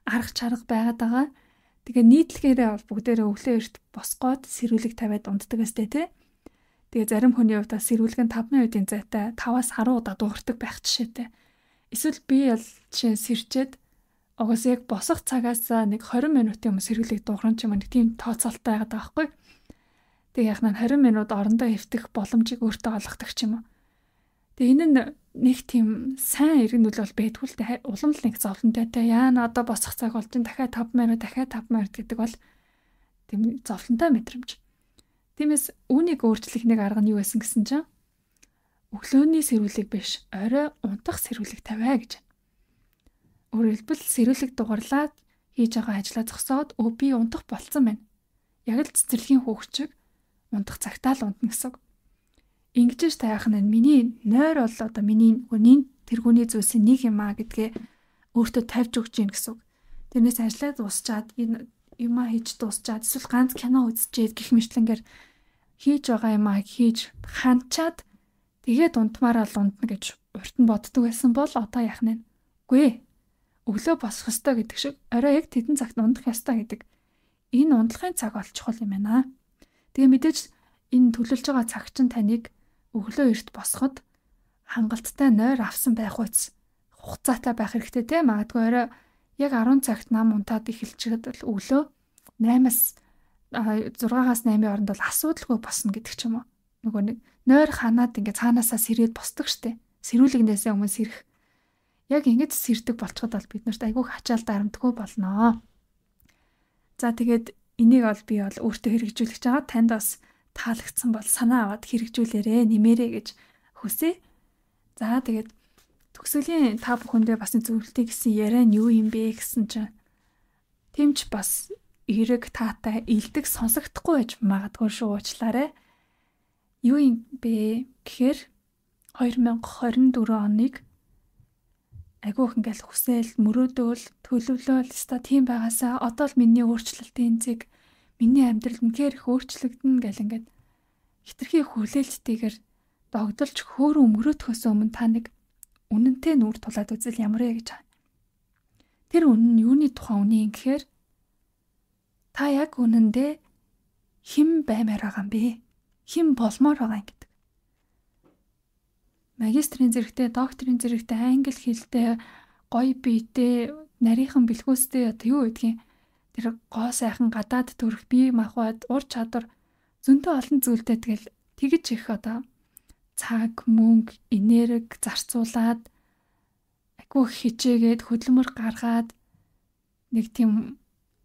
арга чарга байгаад байгаа. Тэгээ нийтлгээрээ бол бүгдээрээ өглөө эрт босгоод сэрүүлэг тавиад унддаг өстэй тий. Тэгээ зарим хүний хувьд бас сэрүүлэг нь 5 минутын зайтай 5-аас 10 удаа дуурдаг байх жишээтэй. Эсвэл би бол жишээ сэрчээд Угаас яг босох цагаас нэг 20 минутын өмнө сэргэлэг дуурам ч юм уу тийм тооцоолттой байгаад байгаа байхгүй. Тэг яг наа 20 минут орондоо хөвтөх боломжийг өөртөө олгохдаг ч юм уу. Тэг энэ нь нэг тийм сайн эргэн үйл бол бэдгүй л тэ улам л нэг зовлонтойтой яана одоо босох цаг болж ин дахиад 5 минут дахиад 5 минут гэдэг бол тийм зовлонтой мэдрэмж. Тиймээс үүнийг өөрчлөх нэг арга нь юу байсан гэсэн чинь өглөөний сэрүүлэг биш орой унтах сэрүүлэг тавиа гэж байна. Өөрөлдвөл сэрүүлэг дугарлаад хийж байгаа ажлаа зогсоод өвби унтах болцсон байна. Яг л цэцэрлэгийн хөөгчөг унтах цагтаа л унтна гэсэн. Ингэж таях нь миний нойр бол одоо миний нүний тэргүүний зүйлсийн нэг юм а гэдгээ өөртөө тавьж өгч гин гэсэн. Тэрнээс ажлаа дуусчаад энэ юмаа хийж дуусчаад эсвэл ганц кино үзчихээд гих мэтлэнгээр хийж байгаа юмаа хийж ханчаад тэгээд унтмаар л унтна гэж урт нь боддог байсан бол одоо яах нь вэ? Үгүй өглөө босох ёстой гэдэг шиг орой яг тэдэн цагт ундах ёстой гэдэг. Энэ ундлахын цаг олж чухал юм байна. Тэгээ мэдээж энэ төлөвлөж байгаа цаг чинь таныг өглөө эрт босоход хангалттай нойр авсан байх үс хугацаатай байх хэрэгтэй тийм магадгүй орой яг 10 цагт нам унтаад эхэлчихэд л өглөө 8-аас 6-аас 8-ийн хооронд бол асуудалгүй босно гэдэг ч юм уу. Нөгөө нэг нойр ханаад ингээ цаанаасаа сэрээд босдог штеп. Сэрүүлэгнээсээ өмнө сэрэх яг ингэж сэрдэг болчиход бол бид нарт айгүй хачаал дарамтгүй болноо. За тэгээд энийг бол би бол өөртөө хэрэгжүүлэх гэж байгаа. Танд бас таалагдсан бол санаа аваад хэрэгжүүлээрэ нэмээрэ гэж хүсэе. За тэгээд төгсөлийн та бүхэндээ бас зөвлөлтэй гэсэн яриа нь юу юм бэ гэсэн чинь тэмч бас эрэг таатай илдэг сонсогдохгүй байж магадгүй шүү уучлаарай. Юу юм бэ гэхээр 2024 оныг Айгүйх ингээл хүсэл мөрөөдөөл төлөвлөл ста тийм байгаасаа одоо л миний өөрчлөлтийн зэг миний амьдрал үнээр их өөрчлөгдөн гэл ингээд хитрхи хүлээлттэйгээр догдолж хөөр өмгөрөөдхөөс өмнө та нэг үнэнтэй нүур тулаад үзэл ямар вэ гэж байна. Тэр үнэн нь юуны тухайн үнэн юм гэхээр та яг үнэндээ хэн баймаар байгаа юм бэ? Хэн болмоор байгаа юм гэдэг магистрийн зэрэгтэй, докторийн зэрэгтэй англи хэлтэй гоё биетэй, нарийнхан бэлгүүстэй одоо юу гэдгийг тэр гоо сайхан гадаад төрх бие махбод ур чадвар зөнтө олон зүйлтэй тэгэл тэгж их одоо цаг, мөнгө, энерги зарцуулаад аггүй хичээгээд хөдөлмөр гаргаад нэг тийм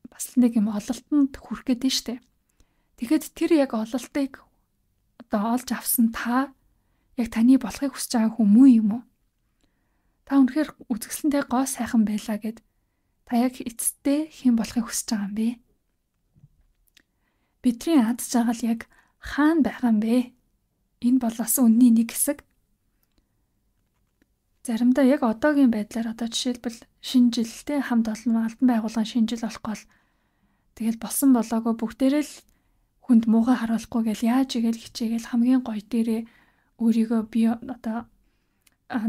бас нэг юм ололтонд хүрэх гээд нь штэ. Тэгэхэд тэр яг ололтыг одоо олж авсан та яг таны болохыг хүсэж байгаа хүн муу юм уу? Та үнэхээр үзэсгэлэнтэй гоо сайхан байлаа гэд та яг эцэстээ хэн болохыг хүсэж байгаа юм бэ? Бидний ад жагаал яг хаана байгаа юм бэ? Энэ бол бас үнний нэг хэсэг. Заримдаа яг одоогийн байдлаар одоо жишээлбэл шинэ жилтэй хамт олон албан байгууллагын шинэ жил болох гол тэгэл болсон болоогүй бүгдээрээ л хүнд муухай харуулахгүй гэл яаж игээл хичээгээл хамгийн гоё дээрээ өөрийгөө би одоо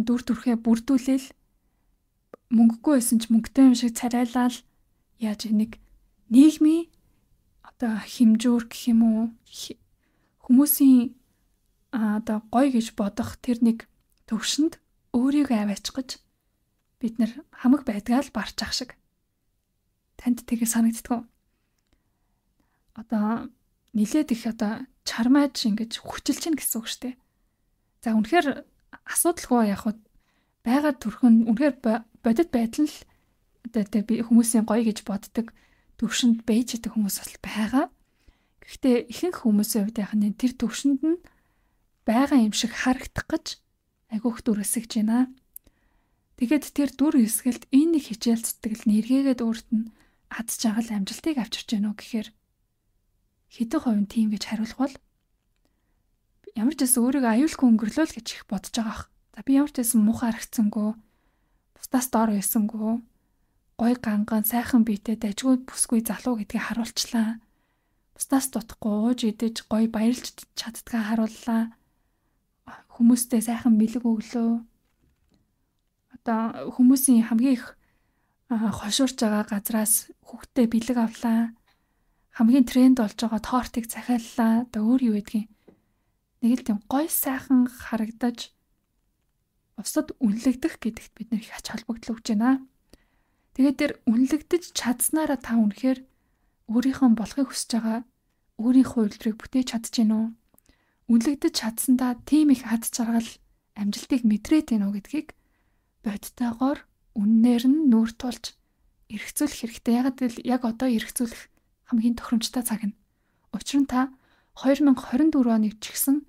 дүр төрхөө бүрдүүлээл мөнгөгүй байсан ч мөнгөтэй юм шиг царайлал яаж энийг нийгмийн одоо хэмжүүр гэх юм уу хүмүүсийн одоо гоё гэж бодох тэр нэг төвшөнд өөрийгөө аваач гэж бид нар хамаг байдгаа л барж ах шиг танд тэгээ санагддгүй одоо нилээд их одоо чармааж ингэж хүчилж чинь гэсэн үг шүү дээ За үнэхээр асуудалгүй яг хуу байгаа төрхөн үнэхээр бодит байдал нь одоо тэг би хүмүүсийн гоё гэж боддог төвшөнд байж байгаа хүмүүс бас байгаа. Гэхдээ ихэнх хүмүүсийн хувьд яг нь тэр төвшөнд нь байгаа юм шиг харагдах гэж айгүйх дүрэсэж байна. Тэгэхэд тэр дүр эсгэлд энэ хичээл сэтгэл нэргээгээд өөрт нь ад жагал амжилтыг авчирч гэнэ үү гэхээр хэдэн хувь нь тийм гэж хариулах бол ямар ч байсан өөрийгөө аюулгүй өнгөрлөө л гэж их бодож байгаа ах. За би ямар ч байсан муухай харагцсангүй. Бусдаас дор байсангүй. Гой ганган сайхан биетэй дажгүй бүсгүй залуу гэдгийг харуулчлаа. Бусдаас дутахгүй ууж идэж гой баярлж чаддгаа харууллаа. Хүмүүстэй сайхан бэлэг өглөө. Одоо хүмүүсийн хамгийн их хошуурч байгаа газраас хүүхдээ бэлэг авлаа. Хамгийн тренд болж байгаа тортыг захиаллаа. Одоо өөр юу гэдгийг нэг л тийм гой сайхан харагдаж бусдад үнэлэгдэх гэдэгт бид нэр их ач холбогдол өгч байна. Тэгээд тэр үнэлэгдэж чадсанаараа та үнэхээр өөрийнхөө болохыг хүсэж байгаа өөрийн хувилбарыг бүтээж чадж гинөө. Үнэлэгдэж чадсандаа тийм их ад жаргал амжилтыг мэдрээд гинөө гэдгийг бодтойгоор үннээр нь нүүр тулж эргцүүлэх хэрэгтэй. Яг л яг одоо эргцүүлэх хамгийн тохиромжтой цаг нь. Учир нь та 2024 оныг ч гэсэн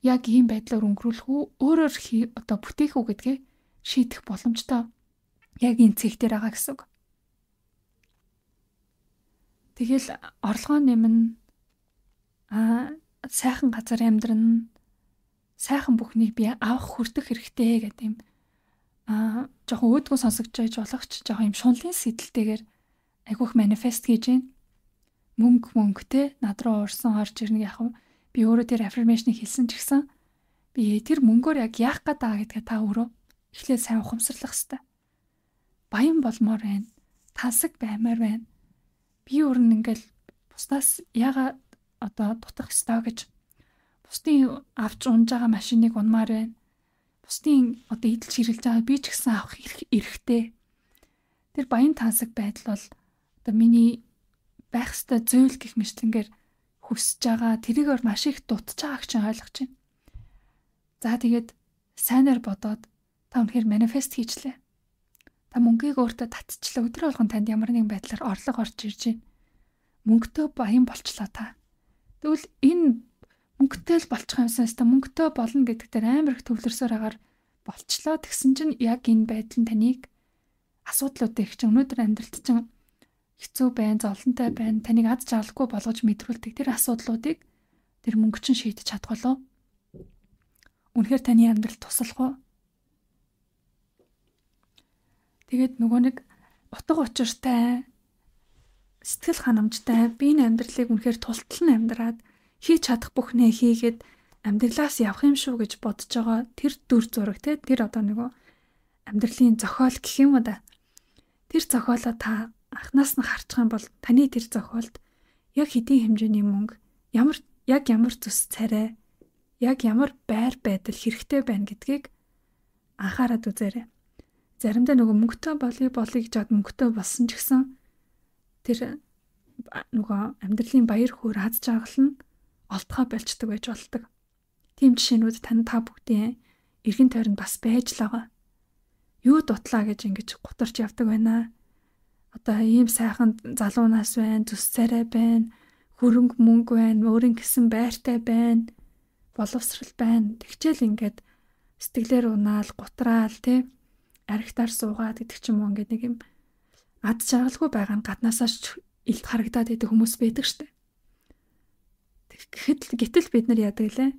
яг ийм байдлаар өнгөрүүлэх үү өөрөөр одоо бүтээх үү гэдгээ шийдэх боломжтой. Яг энэ цэг дээр байгаа гэсэн үг. Тэгэл орлогоо нэмнэ. Аа сайхан газар амьдрна. Сайхан бүхнийг би авах хүртэх хэрэгтэй гэдэг юм. Аа жоохон өөдгөө сонсогдож байж болох ч жоохон юм шунлын сэтэлтэйгээр айгүйх манифест хийж байна мөнгө мөнгөтэй над руу уурсан орж ирнэ яах вэ? Би өөрөө тэр affirmation-ыг хэлсэн ч гэсэн би тэр мөнгөөр яг яах гээд байгаа гэдгээ та өөрөө эхлээд сайн ухамсарлах хэрэгтэй. Баян болмоор байна. Тансаг баймаар байна. Би өөрөө ингээл буснаас яга одоо дутах ёстой гэж бусдын авч унж байгаа машиныг унмаар байна. Бусдын одоо идэлж хэрэлж байгаа би ч гэсэн авах эрхтэй. Тэр баян тансаг байдал бол одоо миний байх ёстой зөвл гих мэтлэнгээр хүсэж байгаа тэрийгээр маш их дутж байгааг чинь ойлгож байна. За тэгээд сайнаар бодоод та өнөхөр манифест хийчлээ. Та мөнгийг өөртөө татчихлаа. Өдөр болгон танд ямар нэгэн байдлаар орлого орж ирж байна. Мөнгөтэй баян болчлоо та. Тэгвэл энэ мөнгөтэй л болчих юмсан та мөнгөтэй болно гэдэгт амар их төвлөрсөөр агаар болчлоо тэгсэн чинь яг энэ байдал нь таныг асуудлуудыг чинь өнөөдөр амьдралд чинь хэцүү байна, золонтой байна, таныг аз жаргалгүй болгож мэдрүүлдэг тэр асуудлуудыг тэр мөнгөчин шийдэж чадах болов. Үнэхээр таны амьдрал туслах уу? Тэгээд нөгөө нэг утга учиртай сэтгэл ханамжтай биеийн амьдралыг үнэхээр тултал нь амьдраад хийж чадах бүхнээ хийгээд амьдралаас явах юм шүү гэж бодож байгаа тэр дүр зураг те тэр одоо нөгөө амьдралын зохиол гэх юм уу да тэр зохиолоо та анхнаас нь харчих юм бол таны тэр зохиолд яг хэдийн хэмжээний мөнгө ямар яг ямар зүс царай яг ямар байр байдал хэрэгтэй байна гэдгийг анхаарад үзээрэй. Заримдаа нөгөө мөнгөтэй волейболыг жад мөнгөтэй болсон ч гэсэн тэр нөгөө амьдралын баяр хөөр аз жаргал нь олдгоо болцдог байж болдог. Тим жишээнүүд тань та бүгдийн эргэн тойронд бас байж л байгаа. Юу дутлаа гэж ингэж гутарч явдаг байна одоо ийм сайхан залуунаас байна, зүс царай байна, хөрөнгө мөнгө байна, өөрийн гэсэн байртай байна, боловсрал байна. Тэгчээл ингээд сэтгэлээр унаал, гутраал тий архитаар суугаад гэдэг ч юм уу ингээд нэг юм ад жаргалгүй байгаа нь гаднаасаа илт харагдаад идэх хүмүүс байдаг штэ. Тэгэхэд гэтэл бид нар яадаг лээ.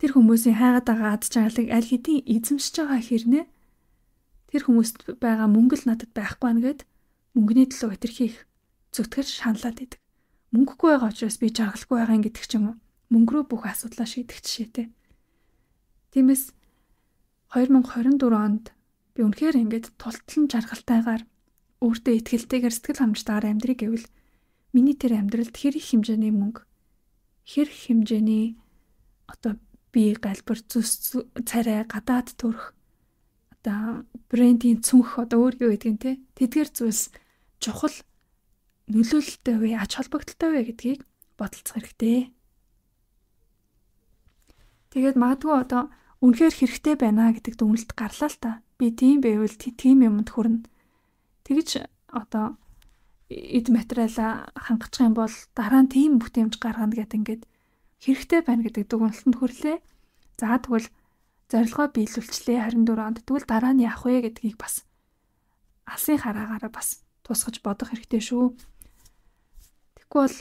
Тэр хүмүүсийн хайгаад байгаа ад жаргалыг аль хэдийн эзэмшиж байгаа хэрнээ тэр хүмүүст байгаа мөнгө л надад байхгүй нэгэд мөнгөний төлөө хэтэрхий их зүтгэж шаналаад идэг. Мөнгөгүй байгаа учраас би жаргалгүй байгаа юм гэдэг ч юм уу. Мөнгөрөө бүх асуудлаа шийдэх жишээтэй. Тиймээс 2024 онд би үнэхээр ингээд тултлан жаргалтайгаар өөртөө ихтэйгээр сэтгэл хамжтайгаар амьдрий гэвэл миний тэр амьдралд хэр их хэмжээний мөнгө хэр хэмжээний одоо би галбар зүс царай гадаад төрх брендийн цүнх одоо өөр юу гэдгийг те тэдгээр зүйлс чухал нөлөөлөлттэй вэ ач холбогдолтой вэ гэдгийг бодолцох хэрэгтэй. Тэгээд магадгүй одоо үнэхээр хэрэгтэй байна гэдэгт үнэлт гарлаа л та. Би тийм байвал тийм юмд хүрнэ. Тэгж одоо эд материалаа хангах юм бол дараа нь тийм бүтээмж гаргана гэд ингээд хэрэгтэй байна гэдэг дүгнэлтэнд хүрлээ. За тэгвэл зорилгоо биелүүлчлээ 24 онд тэгвэл дараа нь яах вэ гэдгийг бас алсын хараагаараа бас тусгаж бодох хэрэгтэй шүү. Тэгэхгүй бол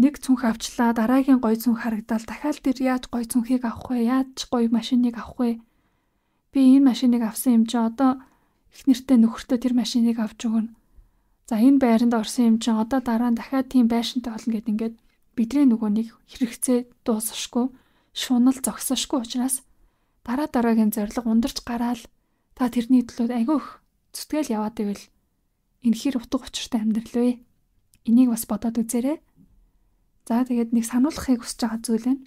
нэг цүнх авчлаа дараагийн гой цүнх харагдал дахиад тэр яаж гой цүнхийг авах вэ? Яаж гой машиныг авах вэ? Би энэ машиныг авсан юм чи одоо их нэртэй нөхөртөө тэр машиныг авч өгнө. За энэ байранд орсон юм чи одоо дараа нь дахиад тийм байшинтай болно гэд ингээд бидний нөгөө нэг хэрэгцээ дуусахгүй шунал зогсошгүй учраас дараа дараагийн зориг ундарч гараал та тэрний төлөө айгүйх зүтгэл яваад ивэл энэхэр утга учиртай амьдрал вэ? Энийг бас бодоод үзээрэй. За тэгээд нэг сануулхыг хүсэж байгаа зүйл нь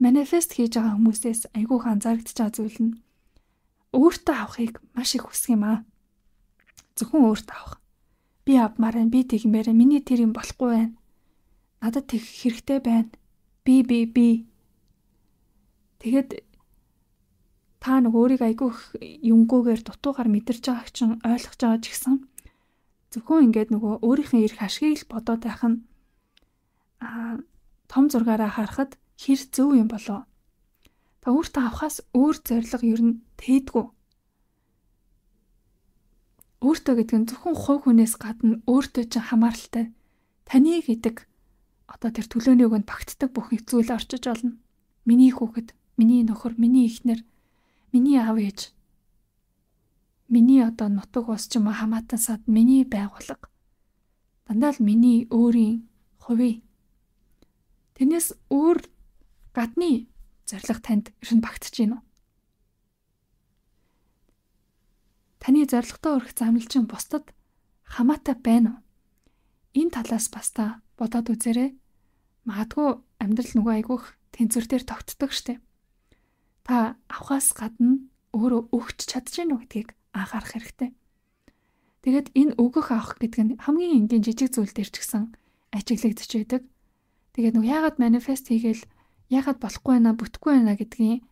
манифест хийж байгаа хүмүүсээс айгүйх анзаарэгдэж байгаа зүйл нь өөртөө авахыг маш их хүсэх юм аа. Зөвхөн өөртөө авах. Би авмаар байна, би тэгмээр байна, миний тэр юм болохгүй байна. Надад тэгэх хэрэгтэй байна. Би би би. Тэгэд та нэг өөрийг айгүй юмгүйгээр дутуугаар мэдэрч байгааг чинь ойлгож байгаа ч гэсэн зөвхөн ингээд нөгөө өөрийнхөө эрх ашгийг л бодоод байх нь аа том зургаараа харахад хэр зөв юм болов. Та өөртөө авахаас өөр зориг ер нь тээдгүй. Өөртөө гэдэг нь зөвхөн хувь хүнээс гадна өөртөө чинь хамааралтай. Таны гэдэг одоо тэр төлөөний өгөнд багтдаг бүх зүйл орчиж олно. Миний хүүхэд, миний нөхөр, миний эхнэр Миний аав ээж. Миний одоо нутаг ус ч юм уу хамаатан сад миний байгуулга. Дандаа л миний өөрийн хувийн. Тэрнээс өөр гадны зориг танд ирэн багтж гинөө. Таны зоригтой өрх замлчин бусдад хамаатай байна уу? Энэ талаас бас та бодоод үзээрэй. Магадгүй амьдрал нөгөө айгүйх тэнцвэр дээр тогтдог штеп та авахаас гадна өөрөө өгч чадж гинүү гэдгийг анхаарах хэрэгтэй. Тэгэд энэ өгөх авах гэдэг нь хамгийн энгийн жижиг зүйл дээр ч гэсэн ажиглагдж байдаг. Тэгээд нүг яагаад манифест хийгээл яагаад болохгүй байна, бүтэхгүй байна гэдгийн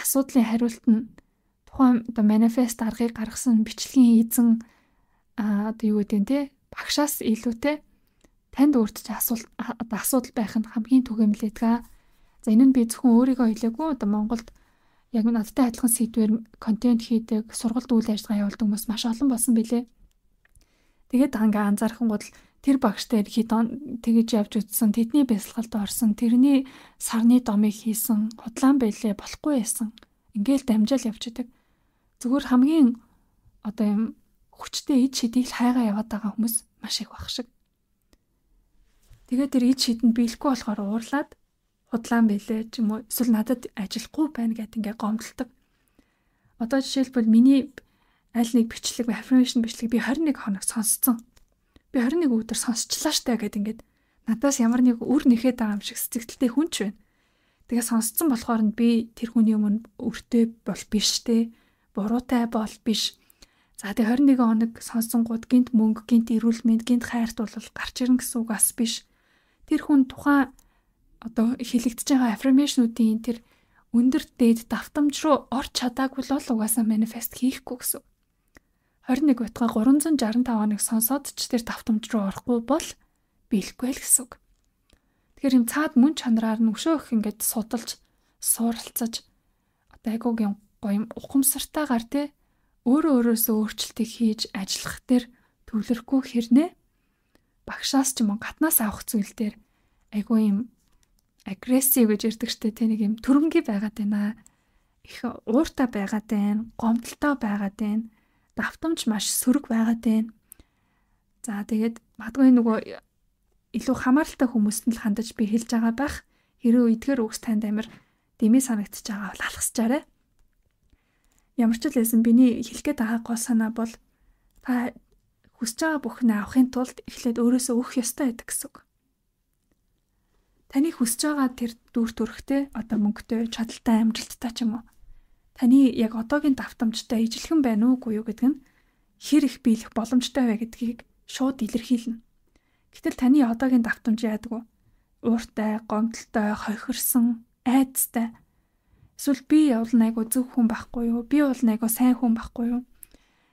асуудлын хариулт нь тухайн оо манифест аргыг гаргасан бичлэгийн эзэн аа одоо юу гэдэг нь те багшаас илүүтэй танд өөртөө асуулт одоо асуудал байх нь хамгийн түгээмэл байдаг. За энэ нь би зөвхөн өөрийгөө хэлээгүй одоо Монголд яг надтай адилхан сэдвэр контент хийдэг, сургалт үйл ажиллагаа явуулдаг хүмүүс маш олон болсон билээ. Тэгээд ингээ анзаархангууд л тэр багштай хэд он тэгж явж утсан тэдний бясалгалд орсон тэрний сарны домыг хийсэн худлаан байлээ болохгүй байсан ингээл дамжаал явчихдаг зүгээр хамгийн одоо юм хүчтэй ид шидийг хайгаа яваад байгаа хүмүүс маш их багш шиг тэгээ тэр ид шидэнд биелэхгүй болохоор уурлаад худлаан байлээ ч юм уу эсвэл надад ажиллахгүй байна гэд ингээ гомдлоо. Одоо жишээлбэл миний аль нэг бичлэг, affirmation бичлэг би 21 хоног сонсцсон. Би 21 өдөр сонсчлаа штэ гэд ингээд надаас ямар нэг үр нэхэд байгаа юм шиг сэтгэлдээ хүн ч байна. Тэгээ сонсцсон болохоор нь би тэр хүний өмнө өртөө бол биш те. Буруутай бол биш. За тэг 21 хоног сонсонгууд гинт мөнгө, гинт эрүүл мэнд, гинт хайрт бол гарч ирнэ гэсэн үг бас биш. Тэр хүн тухайн одоо хэлэгдэж байгаа affirmation-уудын тэр өндөр дээд давтамж руу орч чадаагүй л угаасаа манифест хийхгүй гэсэн. 21 утга 365 оныг сонсоод ч тэр давтамж руу орохгүй бол биелэхгүй л гэсэн. Тэгэхээр юм цаад мөн чанараар нүшөөх ингээд судалж, сууралцаж одоо айгуугийн гоём ухамсартайгаар те өөрөө өөрөөсөө өөрчлөлтийг хийж ажиллах дээр төвлөрөхгүй хэрнээ багшаас ч юм уу гатнаас авах зүйл дээр айгүй юм агрессив гэж ярьдаг штэ тэ нэг юм төрөнгөй байгаад байна. Их ууртай байгаад байна, гомдолтой байгаад байна. Давтамж маш сөрөг байгаад байна. За тэгээд магадгүй нөгөө илүү хамааралтай хүмүүст нь л хандаж би хэлж байгаа байх. Хэрэв эдгээр үгс танд амир дэмий санагдчих байгаа бол алхасчаарай. Ямар ч үлээсэн биний хэлгээд байгаа гол санаа бол та хүсэж байгаа бүхнээ авахын тулд эхлээд өөрөөсөө өөх ёстой байдаг гэсэн үг таны хүсэж байгаа тэр дүр төрхтэй одоо мөнгөтэй чадaltaй амжилттай ч юм уу таны яг одоогийн давтамжтай ижилхэн байна уугүй юу гэдэг нь хэр их биелэх боломжтой вэ гэдгийг шууд илэрхийлнэ. Гэтэл таны одоогийн давтамж яадаг вэ? Ууртай, гомдолтой, хохирсон, айцтай. Эсвэл би явал найгуу зөв хүн байхгүй юу? Би бол найгуу сайн хүн байхгүй юу?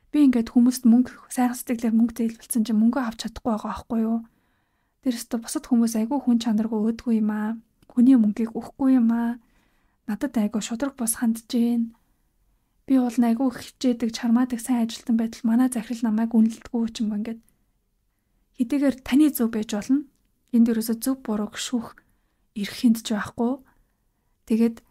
Би ингээд хүмүүст мөнгө, сайхан сэтгэлээр мөнгө зээлбэлсэн чинь мөнгөө авч чадахгүй байгаа байхгүй юу? Тэр өстө бусад хүмүүс айгүй хүн чанаргүй өөдгүй юм аа. Хүний мөнгийг өгөхгүй юм аа. Надад айгүй шудраг бус хандж гин. Би бол айгүй хичээдэг, чармаадаг сайн ажилтан байтал манай захирал намайг үнэлдэггүй ч юм ингээд. Хэдийгээр таны зөв байж болно. Энд ерөөсө зөв бурууг шүүх эрх хүнд ч байхгүй. Тэгээд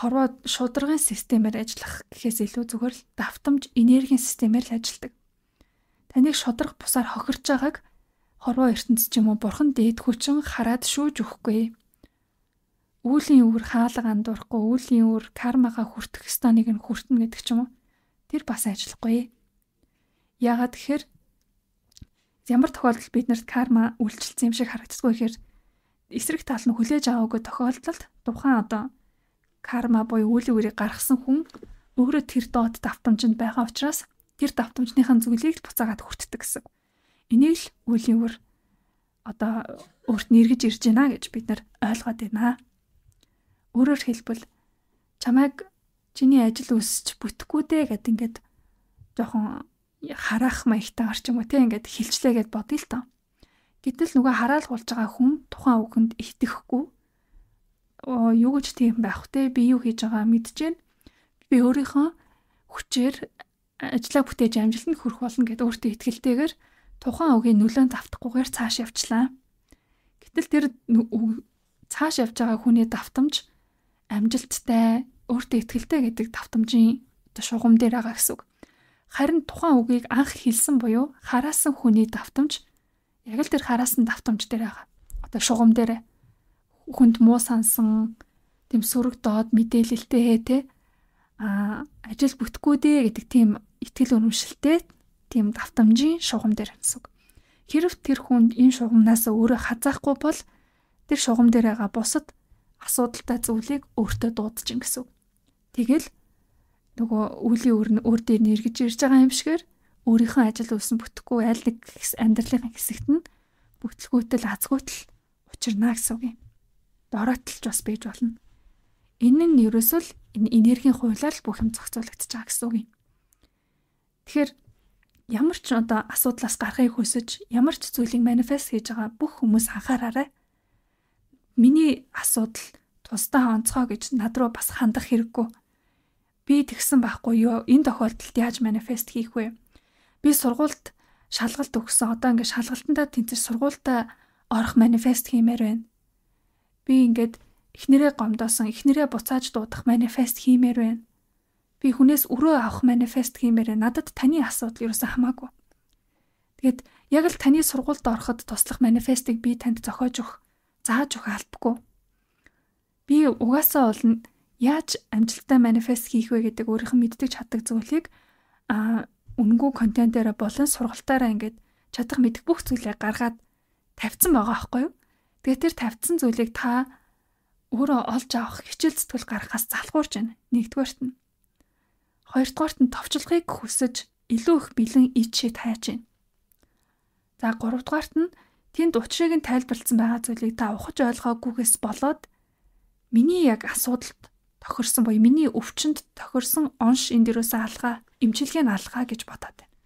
хорвоо шударгын системээр ажиллах гэхээс илүү зүгээр л давтамж энергийн системээр л ажилладаг. Таныг шударга бусаар хохирч байгааг хорвоо ертөнц ч юм уу бурхан дээд хүчин хараад шүүж өгөхгүй. Үүлийн үр хаалга андуурахгүй, үүлийн үр кармага хүртэх станыг нь хүртнэ гэдэг ч юм уу. Тэр бас ажиллахгүй. Яагаад гэхээр ямар тохиолдолд биднэрт карма үйлчлсэн юм шиг харагддаггүй гэхээр эсрэг тал нь хүлээж аваагүй тохиолдолд тухайн одоо карма буюу үүлийн үрийг гаргасан хүн өөрөө тэр доод давтамжинд байгаа учраас тэр давтамжныхаа зүйлийг буцаагаад хүртдэг гэсэн. Энийг л үлийн үр одоо өөрт нь эргэж ирж байна гэж бид нар ойлгоод байна. Өөрөөр хэлбэл чамайг чиний ажил өсөж бүтггүй дээ гэд ингээд жоохон харах маягтай орч юм уу те ингээд хилчлээ гэд бодъё л тоо. Гэтэл нөгөө хараалгуулж байгаа хүн тухайн үгэнд итгэхгүй юу гэж тийм байх те би юу хийж байгаа мэдчихээн би өөрийнхөө хүчээр э, ажлаа бүтээж амжилтанд хүрэх болно гэдэг өөртөө итгэлтэйгээр тухайн үгийн нөлөөнд давтахгүйгээр цааш явчлаа. Гэтэл тэр цааш явж байгаа хүний давтамж амжилттай, өөртөө ихтэй гэдэг давтамжийн шугам дээр байгаа гэсэн үг. Харин тухайн үгийг анх хэлсэн буюу хараасан хүний давтамж яг л тэр хараасан давтамж дээр байгаа. Одоо шугам дээр хүнд муу сансан, тэм сөрөг доод мэдээлэлтэй те а ажил бүтэхгүй дээ гэдэг тийм итгэл үнэмшилтэй тийм давтамжийн шугам дээр гэсэн. Хэрв тэр хүн энэ шугамнаас өөрөө хазаахгүй бол тэр шугам дээр байгаа бусад асуудалтай зүйлийг өөртөө дуудаж ин гэсэн. Тэгэл нөгөө үлийн өөр дээр нэргэж ирж байгаа юм шигээр өөрийнхөө ажил үйлсэн бүтэхгүй аль нэг амьдралын хэсэгт нь бүтлгүүтэл азгуутал учирна гэсэн үг юм. Дороотолч бас бийж болно. Энэ нь ерөөсөө л энэ энергийн хуулаар бүх юм зохицуулагдчихаг гэсэн үг юм. Тэгэхээр ямар ч одоо асуудлаас гарахыг хүсэж, ямар ч зүйлийг манифест хийж байгаа бүх хүмүүс анхаараарай. Миний асуудал тусдаа онцгой гэж над руу бас хандах хэрэггүй. Би тэгсэн байхгүй юу? Энэ тохиолдолд яаж манифест хийх вэ? Би сургуульд шалгалт өгсөн. Одоо ингээд шалгалтандаа тэнцэж сургуультаа орох манифест хиймээр байна. Би ингээд эхнэрээ гомдоосон, эхнэрээ буцааж дуудах манифест хиймээр байна би хүнээс өрөө авах манифест хиймээрээ надад таны асуудал ерөөсөө хамаагүй. Тэгэд яг л таны сургуульд ороход туслах манифестыг би танд зохиож өгөх, зааж өгөх албагүй. Би угаасаа болно яаж амжилттай манифест хийх вэ гэдэг өөрийнх нь мэддэг чаддаг зүйлийг а үнэнгүү контентээрээ болон сургалтаараа ингээд чадах мэдэх бүх зүйлээ гаргаад тавьсан байгаа аахгүй юу? Тэгээ тэр тавьсан зүйлийг та өөрөө олж авах хичээл зүтгэл гаргахаас залхуурч байна. Нэгдүгээрт нь Хоёрдугаарт нь товчлохыг хүсэж илүү их бэлэн ид шиг тайж байна. За гуравдугаарт нь тэнд учрыг нь тайлбарлсан байгаа зүйлийг та ухаж ойлгоогүйгээс болоод миний яг асуудалд тохирсон буюу миний өвчнөд тохирсон онш энэ дээрөөсөө алгаа, эмчилгээг нь алгаа гэж бодоод байна.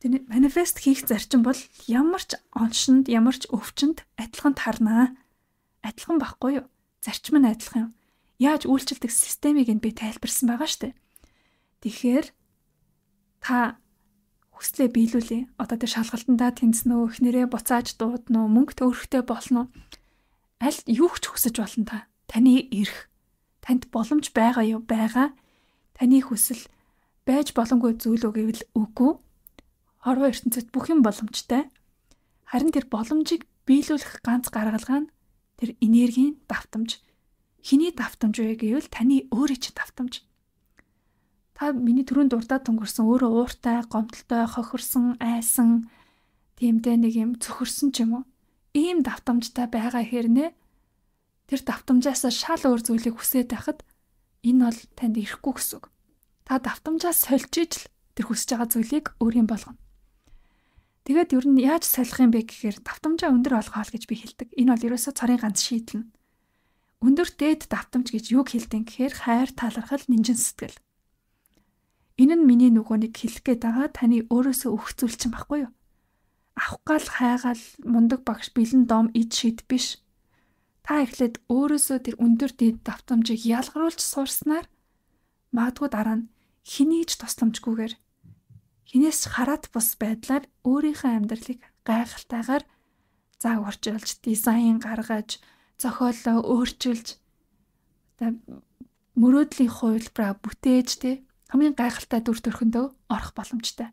Тэний манифест хийх зарчим бол ямар ч оншинд, ямар ч өвчнөд адилхан тарнаа. Адилхан байхгүй юу? Зарчим нь адилхан юм яаж үйлчлдэг системийг нь би тайлбарсан байгаа штэ. Тэгэхээр та хүслээ биелүүлээ. Одоо тэр шалгалтандаа тэнцэн үү, эхнэрээ буцааж дуудна уу, мөнгө төөрөхтэй болно уу? Аль юу ч хүсэж болно та. Таны эрх, танд боломж байгаа юу? Байгаа. Таны хүсэл байж боломгүй зүйл үг гэвэл үгүй. Хорвоо ертөнцид бүх юм боломжтой. Харин тэр боломжийг биелүүлэх ганц гаргалгаа нь тэр энергийн давтамж Хиний давтамж вэ гэвэл таны өөрийн чинь давтамж. Та миний түрүүнд дурдаад өнгөрсөн өөрөө ууртай, гомдолтой, хохирсон, айсан тиймдээ нэг юм цөхөрсөн ч юм уу. Ийм давтамжтай байгаа хэрнээ тэр давтамжаас шал өөр зүйлийг хүсээд байхад энэ бол танд ирэхгүй гэсэн үг. Та давтамжаас сольж ижил тэр хүсэж байгаа зүйлийг өөр юм болгоно. Тэгээд ер нь яаж солих юм бэ гэхээр давтамжаа өндөр олгоол гэж би хэлдэг. Энэ бол ерөөсөө царийн ганц шийдэл нь. Өндөр дээд давтамж гэж юг хэлдэг гэхээр хайр, талархал, нинжин сэтгэл. Энэ нь миний нөгөөнийг хэлэх гээд байгаа таны өөрөөсөө өгөх зүйл чинь баггүй юу? Авах гал хайгаал мундаг багш бэлэн дом ид шид биш. Та эхлээд өөрөөсөө тэр өндөр дээд давтамжийг ялгаруулж суурснаар магадгүй дараа нь хэнийж тосломжгүйгээр хинээс хараат бус байдлаар өөрийнхөө амьдралыг гайхалтайгаар зааварчилж, дизайн гаргаж, зохиолоо өөрчилж одоо мөрөөдлийн хувилбараа бүтээж тэ хамгийн гайхалтай дүр төрхөндөө орох боломжтой.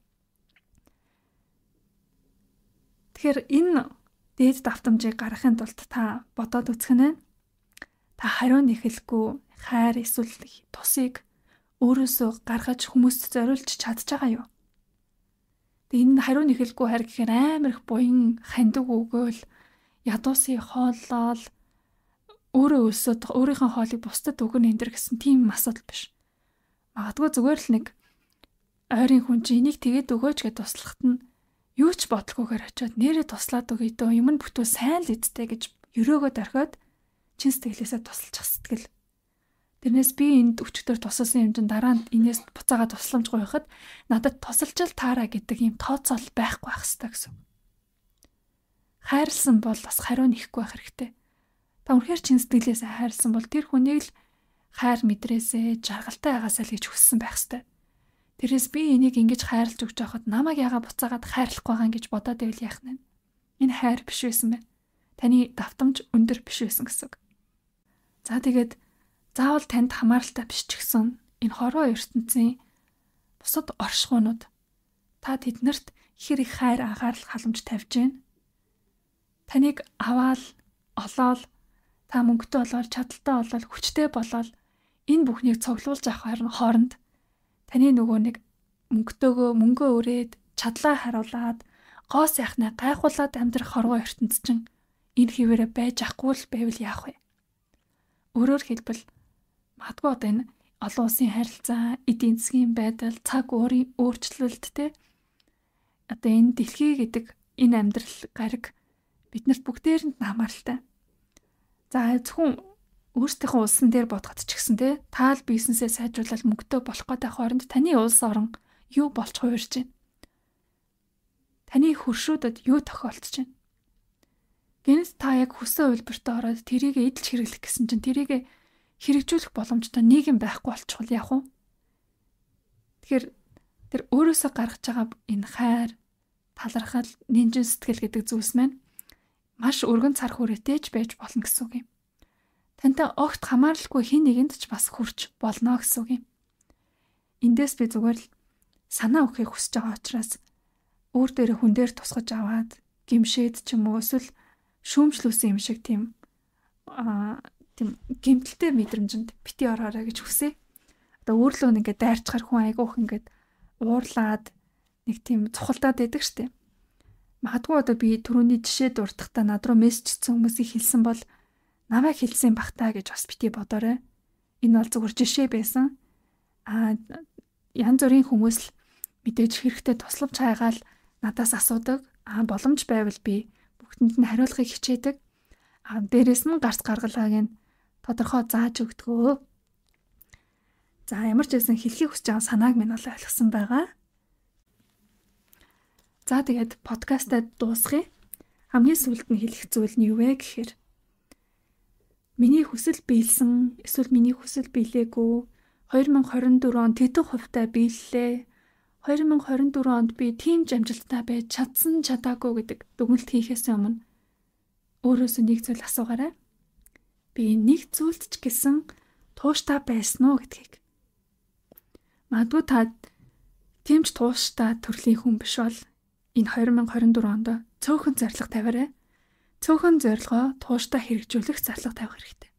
Тэгэхээр энэ дээд давтамжийг гаргахын тулд та бодоод үзэх нь та хариу нэхэлгүй хайр эсвэл тусыг өөрөөсөө гаргаж хүмүүст зориулж чадж байгаа юу? Тэгээ энэ хариу нэхэлгүй хайр гэхээр амар их буян хандиг өгөөл ядуусын хооллол өөрөө өлсөд өөрийнхөө хоолыг бусдад өгөн эндэр гэсэн тийм асуудал биш. Магадгүй зүгээр л нэг ойрын хүн чи энийг тэгээд өгөөч гэж туслахт нь юу ч бодлогоор очиод нэрээ туслаад өгье дөө юм нь бүтөө сайн л идтэй гэж өрөөгөө дөрхиод чин сэтгэлээсээ тусалчих сэтгэл. Тэрнээс би энд өчтөр тусалсан юм чин дараа нь энээс буцаага тусламжгүй байхад надад тусалж л таараа гэдэг юм тооцоол байхгүй байх хэрэгтэй гэсэн. Хайрлсан бол бас хариу нэхгүй байх хэрэгтэй. Та үнэхээр чин сэтгэлээс хайрлсан бол тэр хүнийг л хайр мэдрээсээ жаргалтай байгаасаа л гэж хүссэн байх ёстой. Тэрээс би энийг ингэж хайрлж өгч байхад намайг ягаа буцаагаад хайрлахгүй байгаа гэж бодоод байвал яах нь вэ? Энэ хайр биш байсан байна. Таны давтамж өндөр биш байсан гэсэн. За тэгээд заавал танд хамааралтай биш ч гэсэн энэ хорвоо ертөнцийн бусад оршихуунууд та тэднэрт хэр их хайр анхаарал халамж тавьж байна. Таныг аваал, олоол та мөнгөтэй болоод чадaltaй болоод хүчтэй болоод энэ бүхнийг цуглуулж авах хооронд таны нөгөө нэг мөнгөтөөгөө мөнгөө өрөөд чадлаа харуулад гоо сайхнаа гайхуулаад амьдрах хорвоо ертөнц чинь энэ хിവэрэ байж ахгүй л байвал яах вэ? Өөрөөр хэлбэл магадгүй одоо энэ олон улсын харилцаа, эдийн засгийн байдал, цаг уурын өөрчлөлт те одоо энэ дэлхий гэдэг энэ амьдрал гариг биднэрт бүгдээрэнд хамааралтай. За зөвхөн өөрсдийнхөө улсан дээр бодоход ч гэсэн те таал бизнесээ сайжруулалт мөнгөтэй болох гэдэг хооронд таны улс орон юу болж хувирж байна? Таны хөршүүдэд юу тохиолдож байна? Гэнэт та яг хүссэн үйлбэртээ ороод тэрийг эдэлж хэрэглэх гэсэн чинь тэрийг хэрэгжүүлэх боломжтой нийгэм байхгүй болчихвол яах вэ? Тэгэхээр тэр өөрөөсөө гаргаж байгаа энэ хайр, талархал, нэмжин сэтгэл гэдэг зүйлс маань маш өргөн цар хүрээтэй ч байж болно гэсэн үг юм. Тантай огт хамааралгүй хин нэгэнд ч бас хүрч болно гэсэн үг юм. Эндээс би зүгээр л санаа өгөхийг хүсэж байгаа учраас өөр дээрээ хүн дээр тусгаж аваад гимшээд ч юм уу эсвэл шүүмжлүүлсэн юм шиг тийм аа тийм гимтэлтэй мэдрэмжинд бити ороорой гэж хүсэе. Одоо өөрлөө нэгэ дайрчгаар хүн айгүйх ингээд уурлаад нэг тийм цухалдаад байдаг штеп. Магадгүй одоо би түрүүний жишээ дуртахта над руу мессежсэн хүмүүсийг хэлсэн бол намайг хэлсэн бахтаа гэж бас бити бодоорой. Энэ бол зөвхөн жишээ байсан. Аа янз бүрийн хүмүүс л мэдээж хэрэгтэй тусламж хайгаал надаас асуудаг. Аа боломж байвал би бүгдэнд нь хариулахыг хичээдэг. Аа дээрэс нь гарц гаргалгааг нь тодорхой зааж өгдөгөө. За ямар ч байсан хэлхийг хүсэж байгаа санааг минь олоо ойлгосон байгаа. За тэгээд подкастаа дуусгая. Хамгийн сүүлд нь хэлэх зүйл нь юу вэ гэхээр миний хүсэл биелсэн эсвэл миний хүсэл биелээгүй 2024 он тэтг хувтай биеллээ. 2024 онд би тийм ч амжилттай байж чадсан чадаагүй гэдэг дүгнэлт хийхээс өмнө өөрөөсөө нэг зүйл асуугаарай. Би нэг зүйлд ч гэсэн тууштай байсан уу гэдгийг. Магадгүй та тийм ч тууштай төрлийн хүн биш бол энэ 2024 онд цөөхөн зорилго тавиарай. Цөөхөн зорилгоо тууштай хэрэгжүүлэх зарлага тавих хэрэгтэй.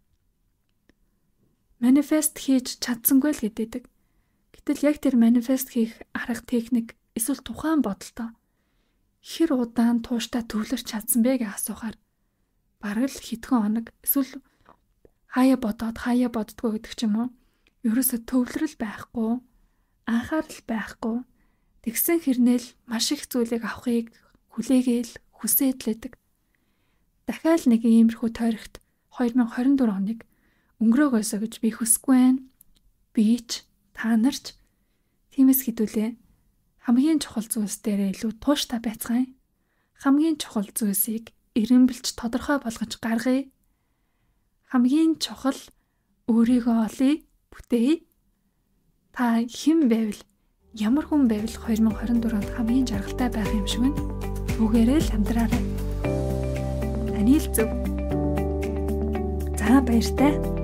Манифест хийж чадсангүй л гэдэг. Гэтэл яг тэр манифест хийх арга техник эсвэл тухайн бодолтой хэр удаан тууштай төвлөрч чадсан бэ гэж асуухаар бараг л хэдхэн хоног эсвэл хаяа бодоод хаяа боддгоо гэдэг ч юм уу. Ерөөсө төвлөрөл байхгүй, анхаарал байхгүй Тэгсэн хэрнээл маш их зүйлийг авахыг хүлээгээл хүсээдлээдэг. Дахиад нэг иймэрхүү тойрогт 2024 оныг өнгөрөөгөөсө гэж би хүсэхгүй байна. Би ч та нарч тиймээс хідүүлээ. Хамгийн чухал зүйлс дээр илүү тууш та байцгаая. Хамгийн чухал зүйлсийг эренбэлж тодорхой болгож гаргая. Хамгийн чухал өөрийгөө олъё, бүтээе. Та хэн байвал Ямар хүн байвал 2024 онд хамгийн жаргалтай байх юм шиг вэ? Бүгээрээ л амдраарай. Анил зөв. За баяртай.